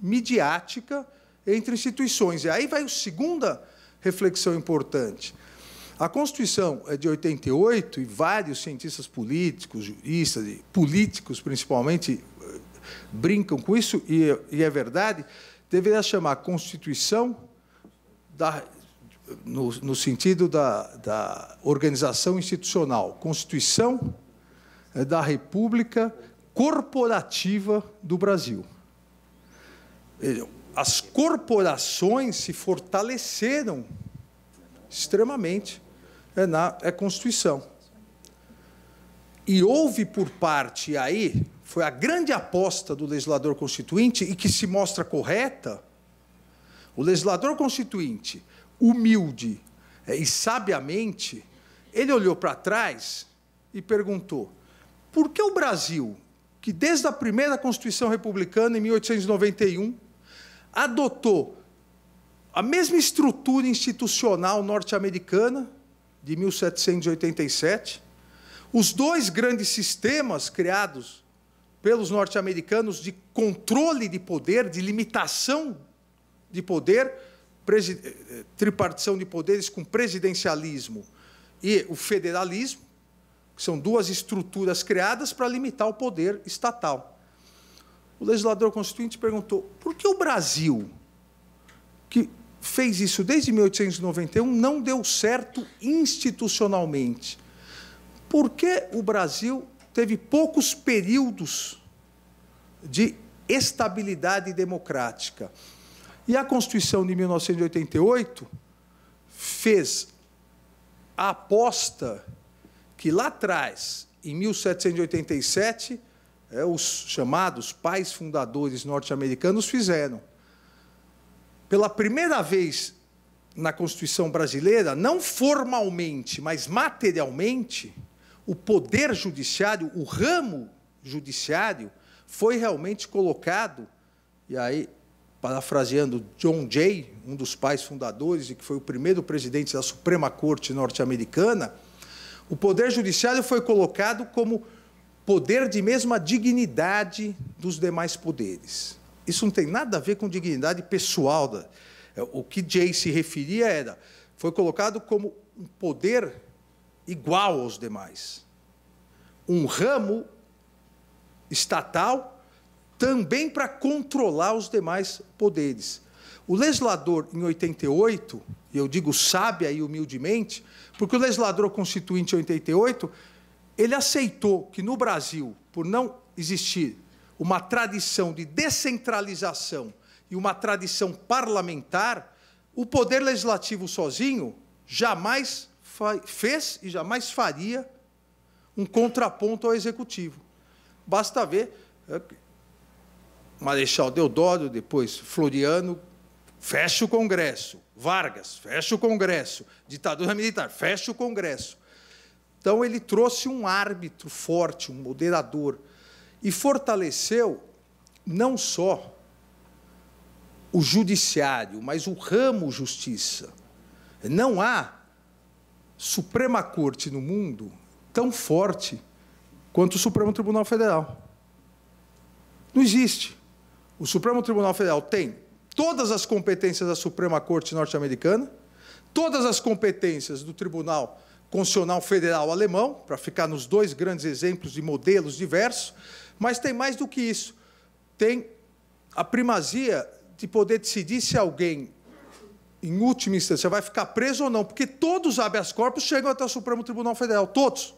midiática entre instituições. E aí vai a segunda reflexão importante. A Constituição é de 88 e vários cientistas políticos, juristas, políticos principalmente, brincam com isso, e, e é verdade, deveria chamar Constituição da, no, no, sentido da, da, organização institucional, Constituição eh, da República Corporativa do Brasil. As corporações se fortaleceram extremamente eh, na é Constituição. E houve por parte aí foi a grande aposta do legislador constituinte e que se mostra correta, o legislador constituinte, humilde é, e sabiamente, ele olhou para trás e perguntou: por que o Brasil, que desde a primeira Constituição Republicana, em 1891, adotou a mesma estrutura institucional norte-americana, de 1787, os dois grandes sistemas criados pelos norte-americanos de controle de poder, de limitação de poder, eh, eh, tripartição de poderes com presidencialismo e o federalismo, que são duas estruturas criadas para limitar o poder estatal. O legislador constituinte perguntou: por que o Brasil, que fez isso desde 1891, não deu certo institucionalmente? Por que o Brasil teve poucos períodos de estabilidade democrática. E a Constituição de 1988 fez a aposta que lá atrás, em 1787, é, os chamados pais fundadores norte-americanos fizeram. Pela primeira vez na Constituição brasileira, não formalmente, mas materialmente, o poder judiciário, o ramo judiciário, foi realmente colocado, e aí, parafraseando John Jay, um dos pais fundadores e que foi o primeiro presidente da Suprema Corte norte-americana, o poder judiciário foi colocado como poder de mesma dignidade dos demais poderes. Isso não tem nada a ver com dignidade pessoal. É, o que Jay se referia era, foi colocado como um poder igual aos demais. Um ramo estatal também para controlar os demais poderes. O legislador, em 88, e eu digo sábia e humildemente, porque o legislador constituinte em 88, ele aceitou que no Brasil, por não existir uma tradição de descentralização e uma tradição parlamentar, o poder legislativo sozinho jamais fez e jamais faria um contraponto ao executivo. Basta ver é, Marechal Deodoro, depois Floriano, fecha o Congresso. Vargas, fecha o Congresso. Ditadura militar, fecha o Congresso. Então, ele trouxe um árbitro forte, um moderador, e fortaleceu não só o judiciário, mas o ramo justiça. Não há Suprema Corte no mundo tão forte quanto o Supremo Tribunal Federal. Não existe. O Supremo Tribunal Federal tem todas as competências da Suprema Corte norte-americana, todas as competências do Tribunal Constitucional Federal alemão, para ficar nos dois grandes exemplos de modelos diversos, mas tem mais do que isso. Tem a primazia de poder decidir se alguém em última instância, vai ficar preso ou não, porque todos os habeas corpus chegam até o Supremo Tribunal Federal, todos.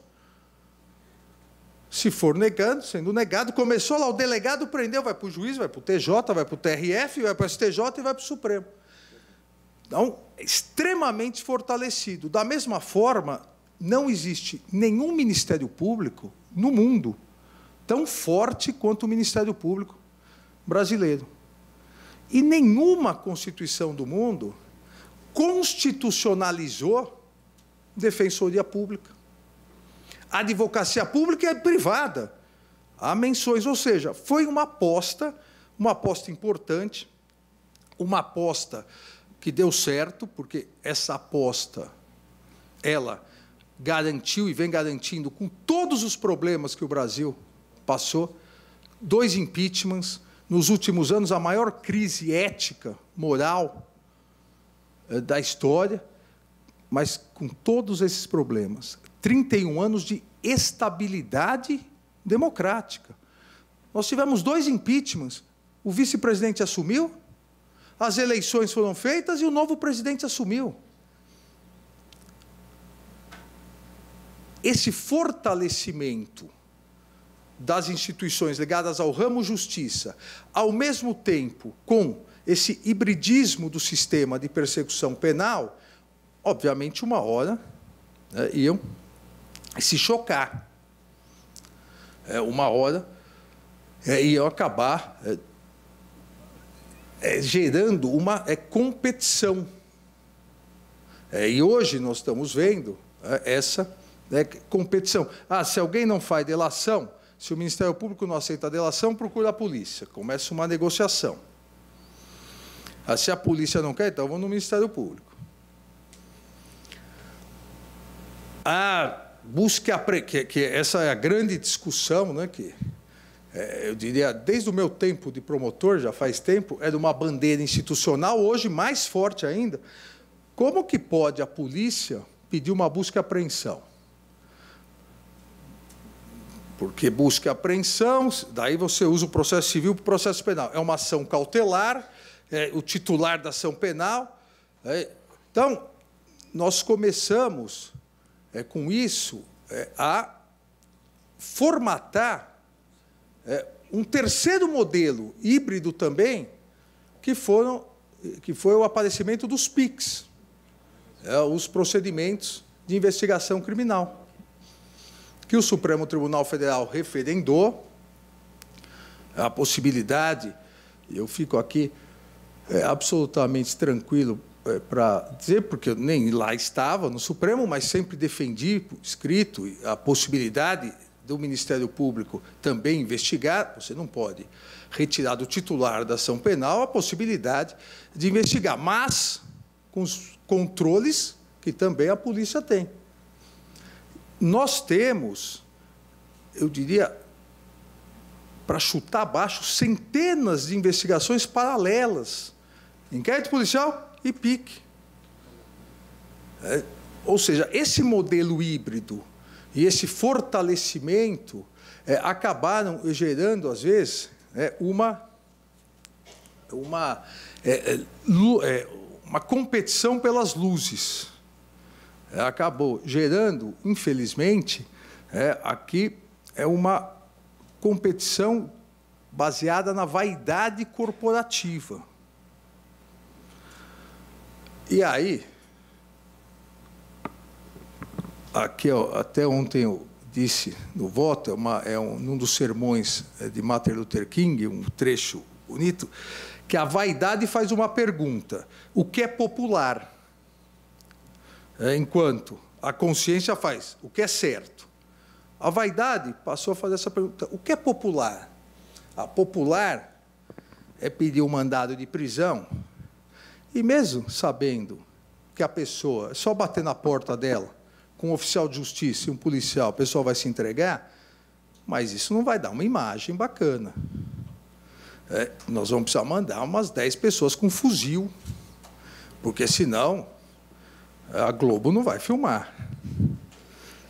Se for negando, sendo negado, começou lá, o delegado prendeu, vai para o juiz, vai para o TJ, vai para o TRF, vai para o STJ e vai para o Supremo. Então, é extremamente fortalecido. Da mesma forma, não existe nenhum Ministério Público no mundo tão forte quanto o Ministério Público brasileiro. E nenhuma Constituição do mundo constitucionalizou defensoria pública. A advocacia pública é privada. Há menções, ou seja, foi uma aposta, uma aposta importante, uma aposta que deu certo, porque essa aposta ela garantiu e vem garantindo com todos os problemas que o Brasil passou, dois impeachments, nos últimos anos a maior crise ética, moral eh, da história, mas com todos esses problemas. 31 anos de estabilidade democrática. Nós tivemos dois impeachments. O vice-presidente assumiu, as eleições foram feitas e o novo presidente assumiu. Esse fortalecimento das instituições ligadas ao ramo justiça, ao mesmo tempo com esse hibridismo do sistema de persecução penal, obviamente, uma hora né, iam se chocar. É, uma hora é, iam acabar é, é gerando uma é, competição. É, e hoje nós estamos vendo essa né, competição. Ah, se alguém não faz delação, se o Ministério Público não aceita a delação, procura a polícia. Começa uma negociação. Ah, se a polícia não quer, então vão no Ministério Público. a busca que, que essa é a grande discussão, né, que é, eu diria, desde o meu tempo de promotor, já faz tempo, é de uma bandeira institucional, hoje mais forte ainda. Como que pode a polícia pedir uma busca e apreensão? Porque busca e apreensão, daí você usa o processo civil para o processo penal. É uma ação cautelar é, o titular da ação penal. É, então, nós começamos é, com isso é, a formatar é, um terceiro modelo híbrido também, que, foram, que foi o aparecimento dos PICs, é, os procedimentos de investigação criminal, que o Supremo Tribunal Federal referendou a possibilidade, eu fico aqui é, absolutamente tranquilo é, para dizer, porque eu nem lá estava no Supremo, mas sempre defendi, escrito, a possibilidade do Ministério Público também investigar, você não pode retirar do titular da ação penal a possibilidade de investigar, mas com os controles que também a polícia tem. Nós temos, eu diria, para chutar abaixo, centenas de investigações paralelas inquérito policial e pique. É, ou seja, esse modelo híbrido e esse fortalecimento é, acabaram gerando, às vezes, é, uma, uma, é, é, é, uma competição pelas luzes. acabou gerando, infelizmente, aqui é uma competição baseada na vaidade corporativa. E aí, aqui até ontem eu disse no voto, é, uma, é um, um dos sermões é, de Martin Luther King, um trecho bonito, que a vaidade faz uma pergunta: o que é popular? É, enquanto a consciência faz o que é certo. A vaidade passou a fazer essa pergunta: o que é popular? A popular é pedir um mandado de prisão e mesmo sabendo que a pessoa, só bater na porta dela, com um oficial de justiça e um policial, o pessoal vai se entregar, mas isso não vai dar uma imagem bacana. É, nós vamos precisar mandar umas 10 pessoas com fuzil, porque senão a Globo não vai filmar.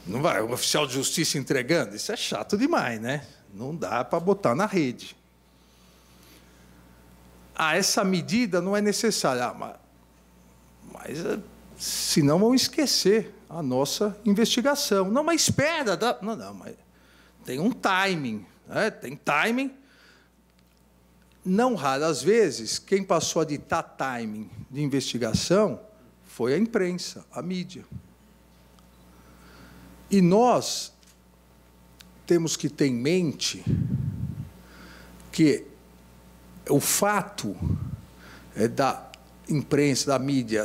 Não vai, o oficial de justiça entregando, isso é chato demais, né? Não dá para botar na rede ah, essa medida não é necessária. Ah, mas, mas eh, senão vão esquecer a nossa investigação. Não, mas espera. Dá... Não, não, mas tem um timing. Né? Tem timing. Não raras vezes, quem passou a ditar timing de investigação foi a imprensa, a mídia. E nós temos que ter em mente que o fato é, da imprensa, da mídia,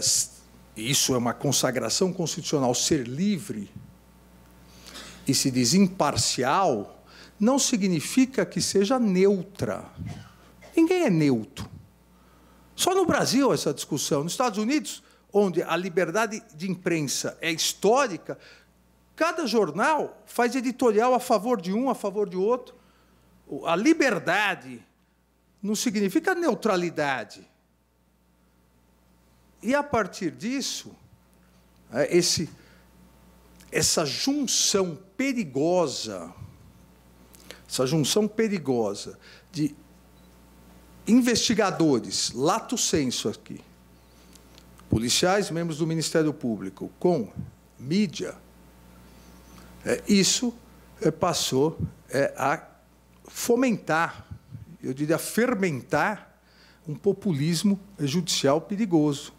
isso é uma consagração constitucional, ser livre e se diz imparcial, não significa que seja neutra. Ninguém é neutro. Só no Brasil essa discussão. Nos Estados Unidos, onde a liberdade de imprensa é histórica, cada jornal faz editorial a favor de um, a favor de outro. A liberdade não significa neutralidade. E a partir disso, é, esse, essa junção perigosa, essa junção perigosa de investigadores, lato senso aqui, policiais, membros do Ministério Público, com mídia, é, isso é, passou a fomentar eu diria, fermentar um populismo judicial perigoso.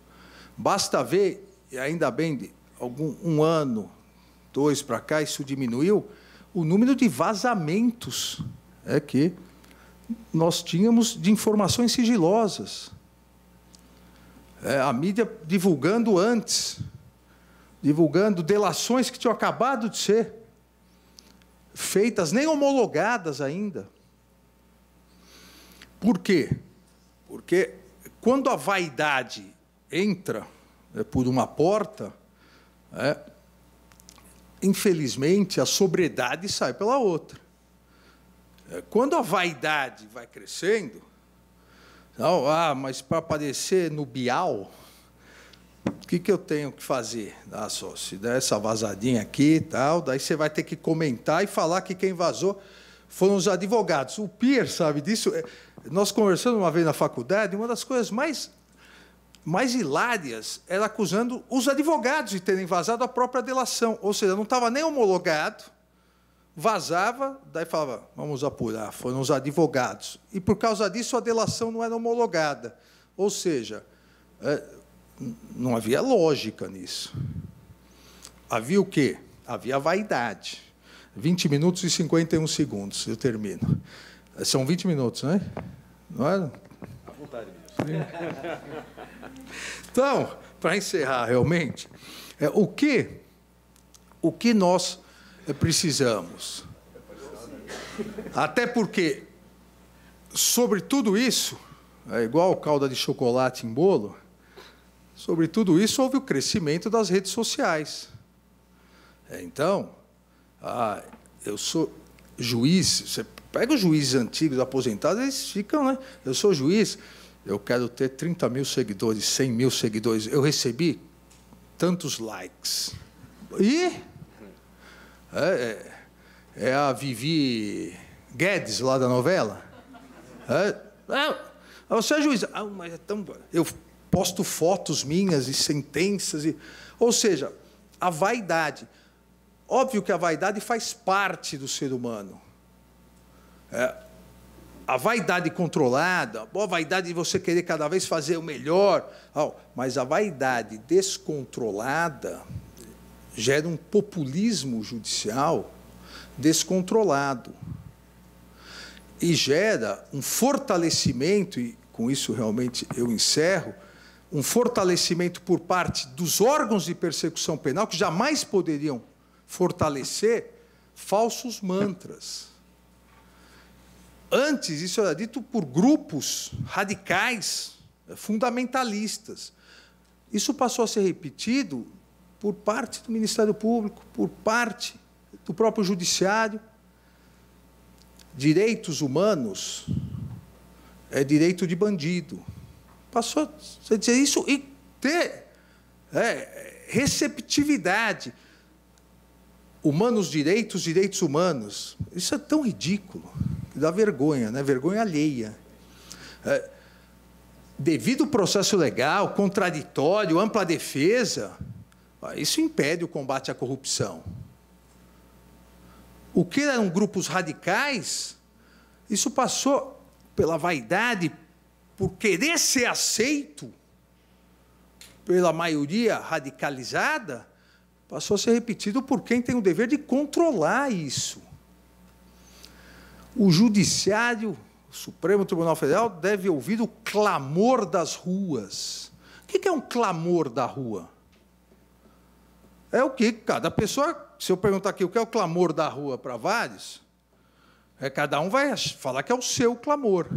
Basta ver, e ainda bem, algum, um ano, dois para cá, isso diminuiu, o número de vazamentos é que nós tínhamos de informações sigilosas. É, a mídia divulgando antes, divulgando delações que tinham acabado de ser feitas, nem homologadas ainda. Por quê? Porque quando a vaidade entra né, por uma porta, é, infelizmente a sobriedade sai pela outra. É, quando a vaidade vai crescendo, não, ah, mas para aparecer no Bial, o que, que eu tenho que fazer? Ah, só se der essa vazadinha aqui e tal, daí você vai ter que comentar e falar que quem vazou foram os advogados. O Pierre sabe disso. É, nós conversando uma vez na faculdade, uma das coisas mais, mais hilárias era acusando os advogados de terem vazado a própria delação. Ou seja, não estava nem homologado, vazava, daí falava, vamos apurar, foram os advogados. E por causa disso a delação não era homologada. Ou seja, é, não havia lógica nisso. Havia o quê? Havia vaidade. 20 minutos e 51 segundos, eu termino. São 20 minutos, né? Não é? À vontade, ministro. Então, para encerrar realmente, é, o, que, o que nós é, precisamos? Até porque, sobre tudo isso, é igual calda de chocolate em bolo, sobre tudo isso houve o crescimento das redes sociais. É, então, ah, eu sou juiz, você Pega os juízes antigos, aposentados, eles ficam, né? Eu sou juiz, eu quero ter 30 mil seguidores, 100 mil seguidores. Eu recebi tantos likes. E é, é, é a Vivi Guedes lá da novela. É, é, você é juiz. Ah, mas é tão. Eu posto fotos minhas e sentenças. E... Ou seja, a vaidade. Óbvio que a vaidade faz parte do ser humano. É, a vaidade controlada, a vaidade de você querer cada vez fazer o melhor, mas a vaidade descontrolada gera um populismo judicial descontrolado e gera um fortalecimento, e com isso realmente eu encerro, um fortalecimento por parte dos órgãos de persecução penal que jamais poderiam fortalecer falsos mantras Antes, isso era dito por grupos radicais, eh, fundamentalistas. Isso passou a ser repetido por parte do Ministério Público, por parte do próprio Judiciário. Direitos humanos é direito de bandido. Passou a dizer isso e ter é, receptividade. Humanos, direitos, direitos humanos. Isso é tão ridículo dá vergonha, né? vergonha alheia. É, devido ao processo legal, contraditório, ampla defesa, ah, isso impede o combate à corrupção. O que eram grupos radicais, isso passou pela vaidade, por querer ser aceito pela maioria radicalizada, passou a ser repetido por quem tem o dever de controlar isso. O Judiciário, o Supremo Tribunal Federal, deve ouvir o clamor das ruas. O que é um clamor da rua? É o que cada pessoa. Se eu perguntar aqui o que é o clamor da rua para vários, é, cada um vai falar que é o seu clamor.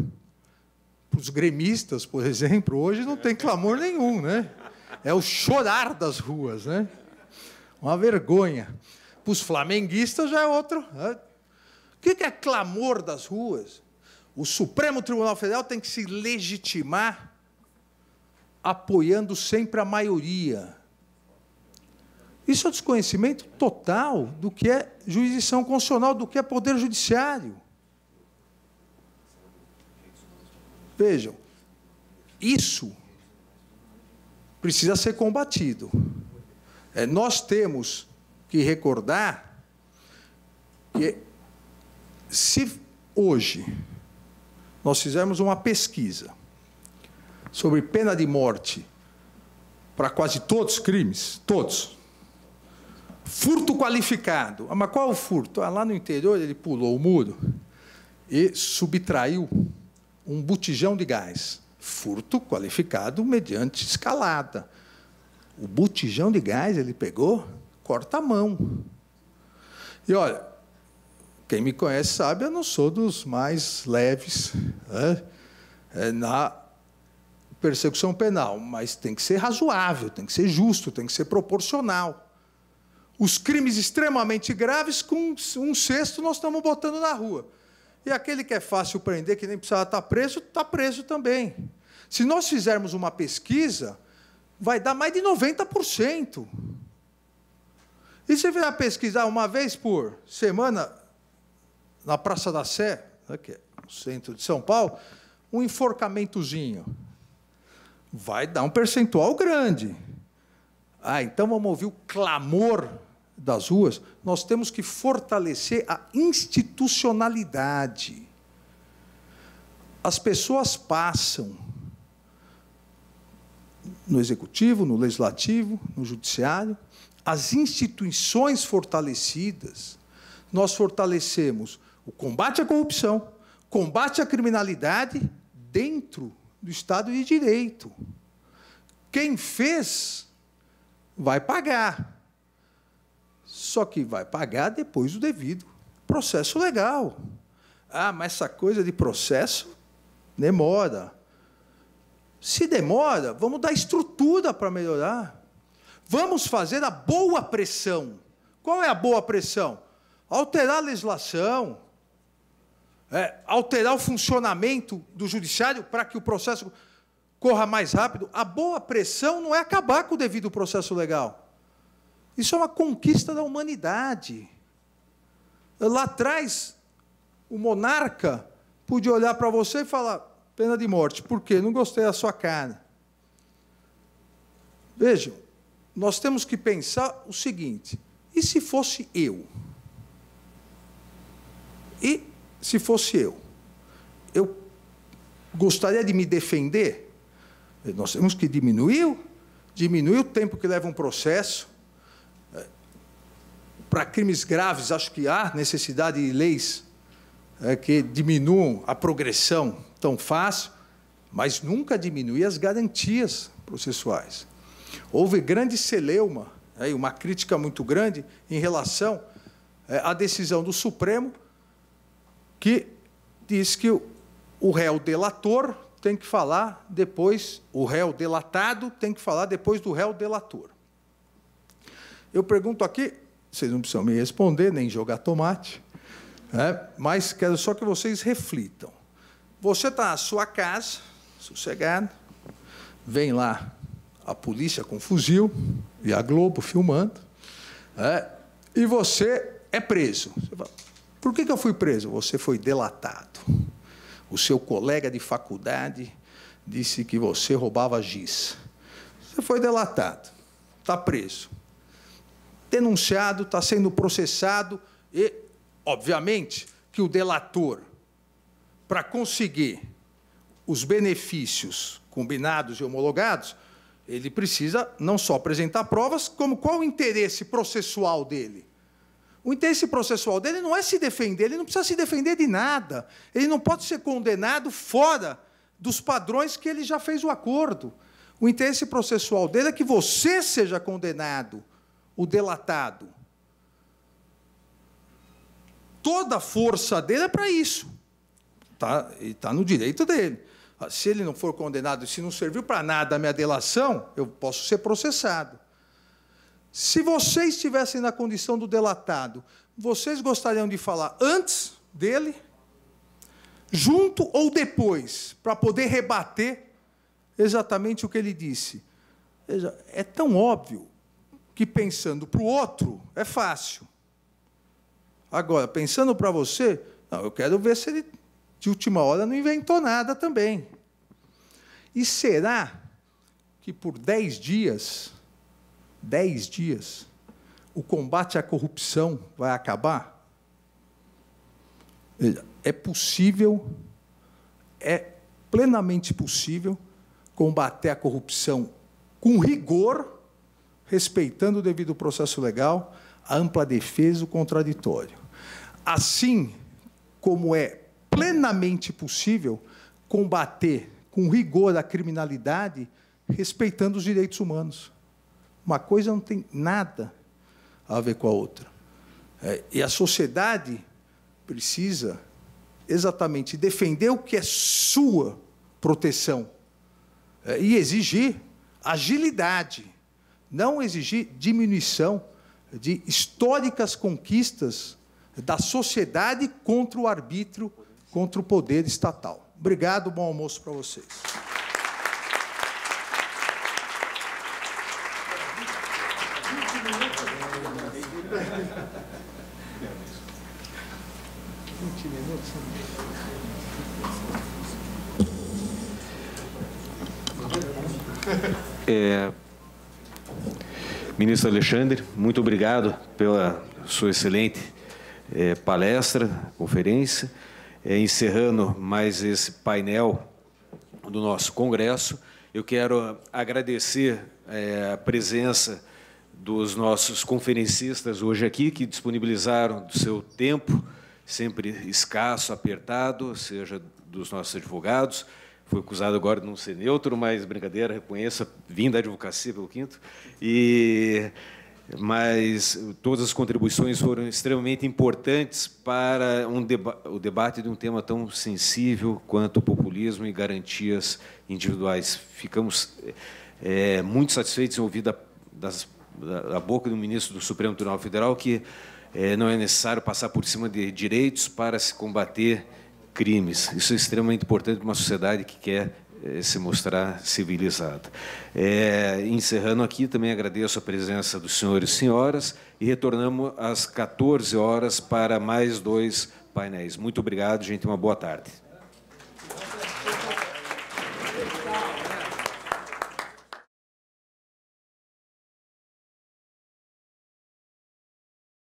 Para os gremistas, por exemplo, hoje não tem clamor nenhum, né? É o chorar das ruas, né? Uma vergonha. Para os flamenguistas já é outro. Né? O que é clamor das ruas? O Supremo Tribunal Federal tem que se legitimar apoiando sempre a maioria. Isso é desconhecimento total do que é jurisdição constitucional, do que é poder judiciário. Vejam, isso precisa ser combatido. É, nós temos que recordar que se hoje nós fizermos uma pesquisa sobre pena de morte para quase todos os crimes, todos. Furto qualificado. Ah, mas qual o furto? Ah, lá no interior ele pulou o muro e subtraiu um botijão de gás. Furto qualificado mediante escalada. O botijão de gás ele pegou, corta a mão. E olha, quem me conhece sabe, eu não sou dos mais leves né? É, na persecução penal, mas tem que ser razoável, tem que ser justo, tem que ser proporcional. Os crimes extremamente graves, com um sexto, nós estamos botando na rua. E aquele que é fácil prender, que nem precisava estar tá preso, está preso também. Se nós fizermos uma pesquisa, vai dar mais de 90%. E se a pesquisar uma vez por semana, na Praça da Sé, né, que é o centro de São Paulo, um enforcamentozinho. Vai dar um percentual grande. Ah, então vamos ouvir o clamor das ruas. Nós temos que fortalecer a institucionalidade. As pessoas passam no executivo, no legislativo, no judiciário, as instituições fortalecidas, nós fortalecemos o combate à corrupção, combate à criminalidade dentro do Estado de Direito. Quem fez vai pagar. Só que vai pagar depois do devido processo legal. Ah, mas essa coisa de processo demora. Se demora, vamos dar estrutura para melhorar. Vamos fazer a boa pressão. Qual é a boa pressão? Alterar a legislação, é, alterar o funcionamento do judiciário para que o processo corra mais rápido. A boa pressão não é acabar com o devido processo legal. Isso é uma conquista da humanidade. Lá atrás, o monarca podia olhar para você e falar: pena de morte, por quê? Não gostei da sua cara. Vejam, nós temos que pensar o seguinte: e se fosse eu? E se fosse eu, eu gostaria de me defender. Nós temos que diminuir, diminuir o tempo que leva um processo. É, para crimes graves, acho que há necessidade de leis é, que diminuam a progressão tão fácil, mas nunca diminuir as garantias processuais. Houve grande celeuma, né, uma crítica muito grande em relação é, à decisão do Supremo que diz que o réu delator tem que falar depois, o réu delatado tem que falar depois do réu delator. Eu pergunto aqui, vocês não precisam me responder, nem jogar tomate, né? mas quero só que vocês reflitam. Você está na sua casa, sossegado, vem lá a polícia com fuzil e a Globo filmando, né? e você é preso. Você fala, por que, que eu fui preso? Você foi delatado. O seu colega de faculdade disse que você roubava giz. Você foi delatado, está preso. Denunciado, está sendo processado e, obviamente, que o delator, para conseguir os benefícios combinados e homologados, ele precisa não só apresentar provas, como qual o interesse processual dele? O interesse processual dele não é se defender, ele não precisa se defender de nada. Ele não pode ser condenado fora dos padrões que ele já fez o acordo. O interesse processual dele é que você seja condenado, o delatado. Toda a força dele é para isso. Tá, ele está no direito dele. Se ele não for condenado se não serviu para nada a minha delação, eu posso ser processado. Se vocês estivessem na condição do delatado, vocês gostariam de falar antes dele, junto ou depois, para poder rebater exatamente o que ele disse? Veja, é tão óbvio que pensando para o outro é fácil. Agora, pensando para você, não, eu quero ver se ele, de última hora, não inventou nada também. E será que por dez dias dez dias, o combate à corrupção vai acabar? É possível, é plenamente possível combater a corrupção com rigor, respeitando o devido processo legal, a ampla defesa e o contraditório. Assim como é plenamente possível combater com rigor a criminalidade, respeitando os direitos humanos. Uma coisa não tem nada a ver com a outra. É, e a sociedade precisa exatamente defender o que é sua proteção é, e exigir agilidade, não exigir diminuição de históricas conquistas da sociedade contra o arbítrio, contra o poder estatal. Obrigado, bom almoço para vocês. É, ministro Alexandre, muito obrigado pela sua excelente é, palestra, conferência, é, encerrando mais esse painel do nosso congresso. Eu quero agradecer é, a presença dos nossos conferencistas hoje aqui, que disponibilizaram do seu tempo sempre escasso, apertado, seja dos nossos advogados. foi acusado agora de não ser neutro, mas brincadeira, reconheça, vim da advocacia pelo quinto. E mas todas as contribuições foram extremamente importantes para um deba o debate de um tema tão sensível quanto o populismo e garantias individuais. Ficamos é, muito satisfeitos em ouvir da, das, da, da boca do ministro do Supremo Tribunal Federal que é, não é necessário passar por cima de direitos para se combater crimes. Isso é extremamente importante para uma sociedade que quer é, se mostrar civilizada. É, encerrando aqui, também agradeço a presença dos senhores e senhoras e retornamos às 14 horas para mais dois painéis. Muito obrigado, gente. Uma boa tarde.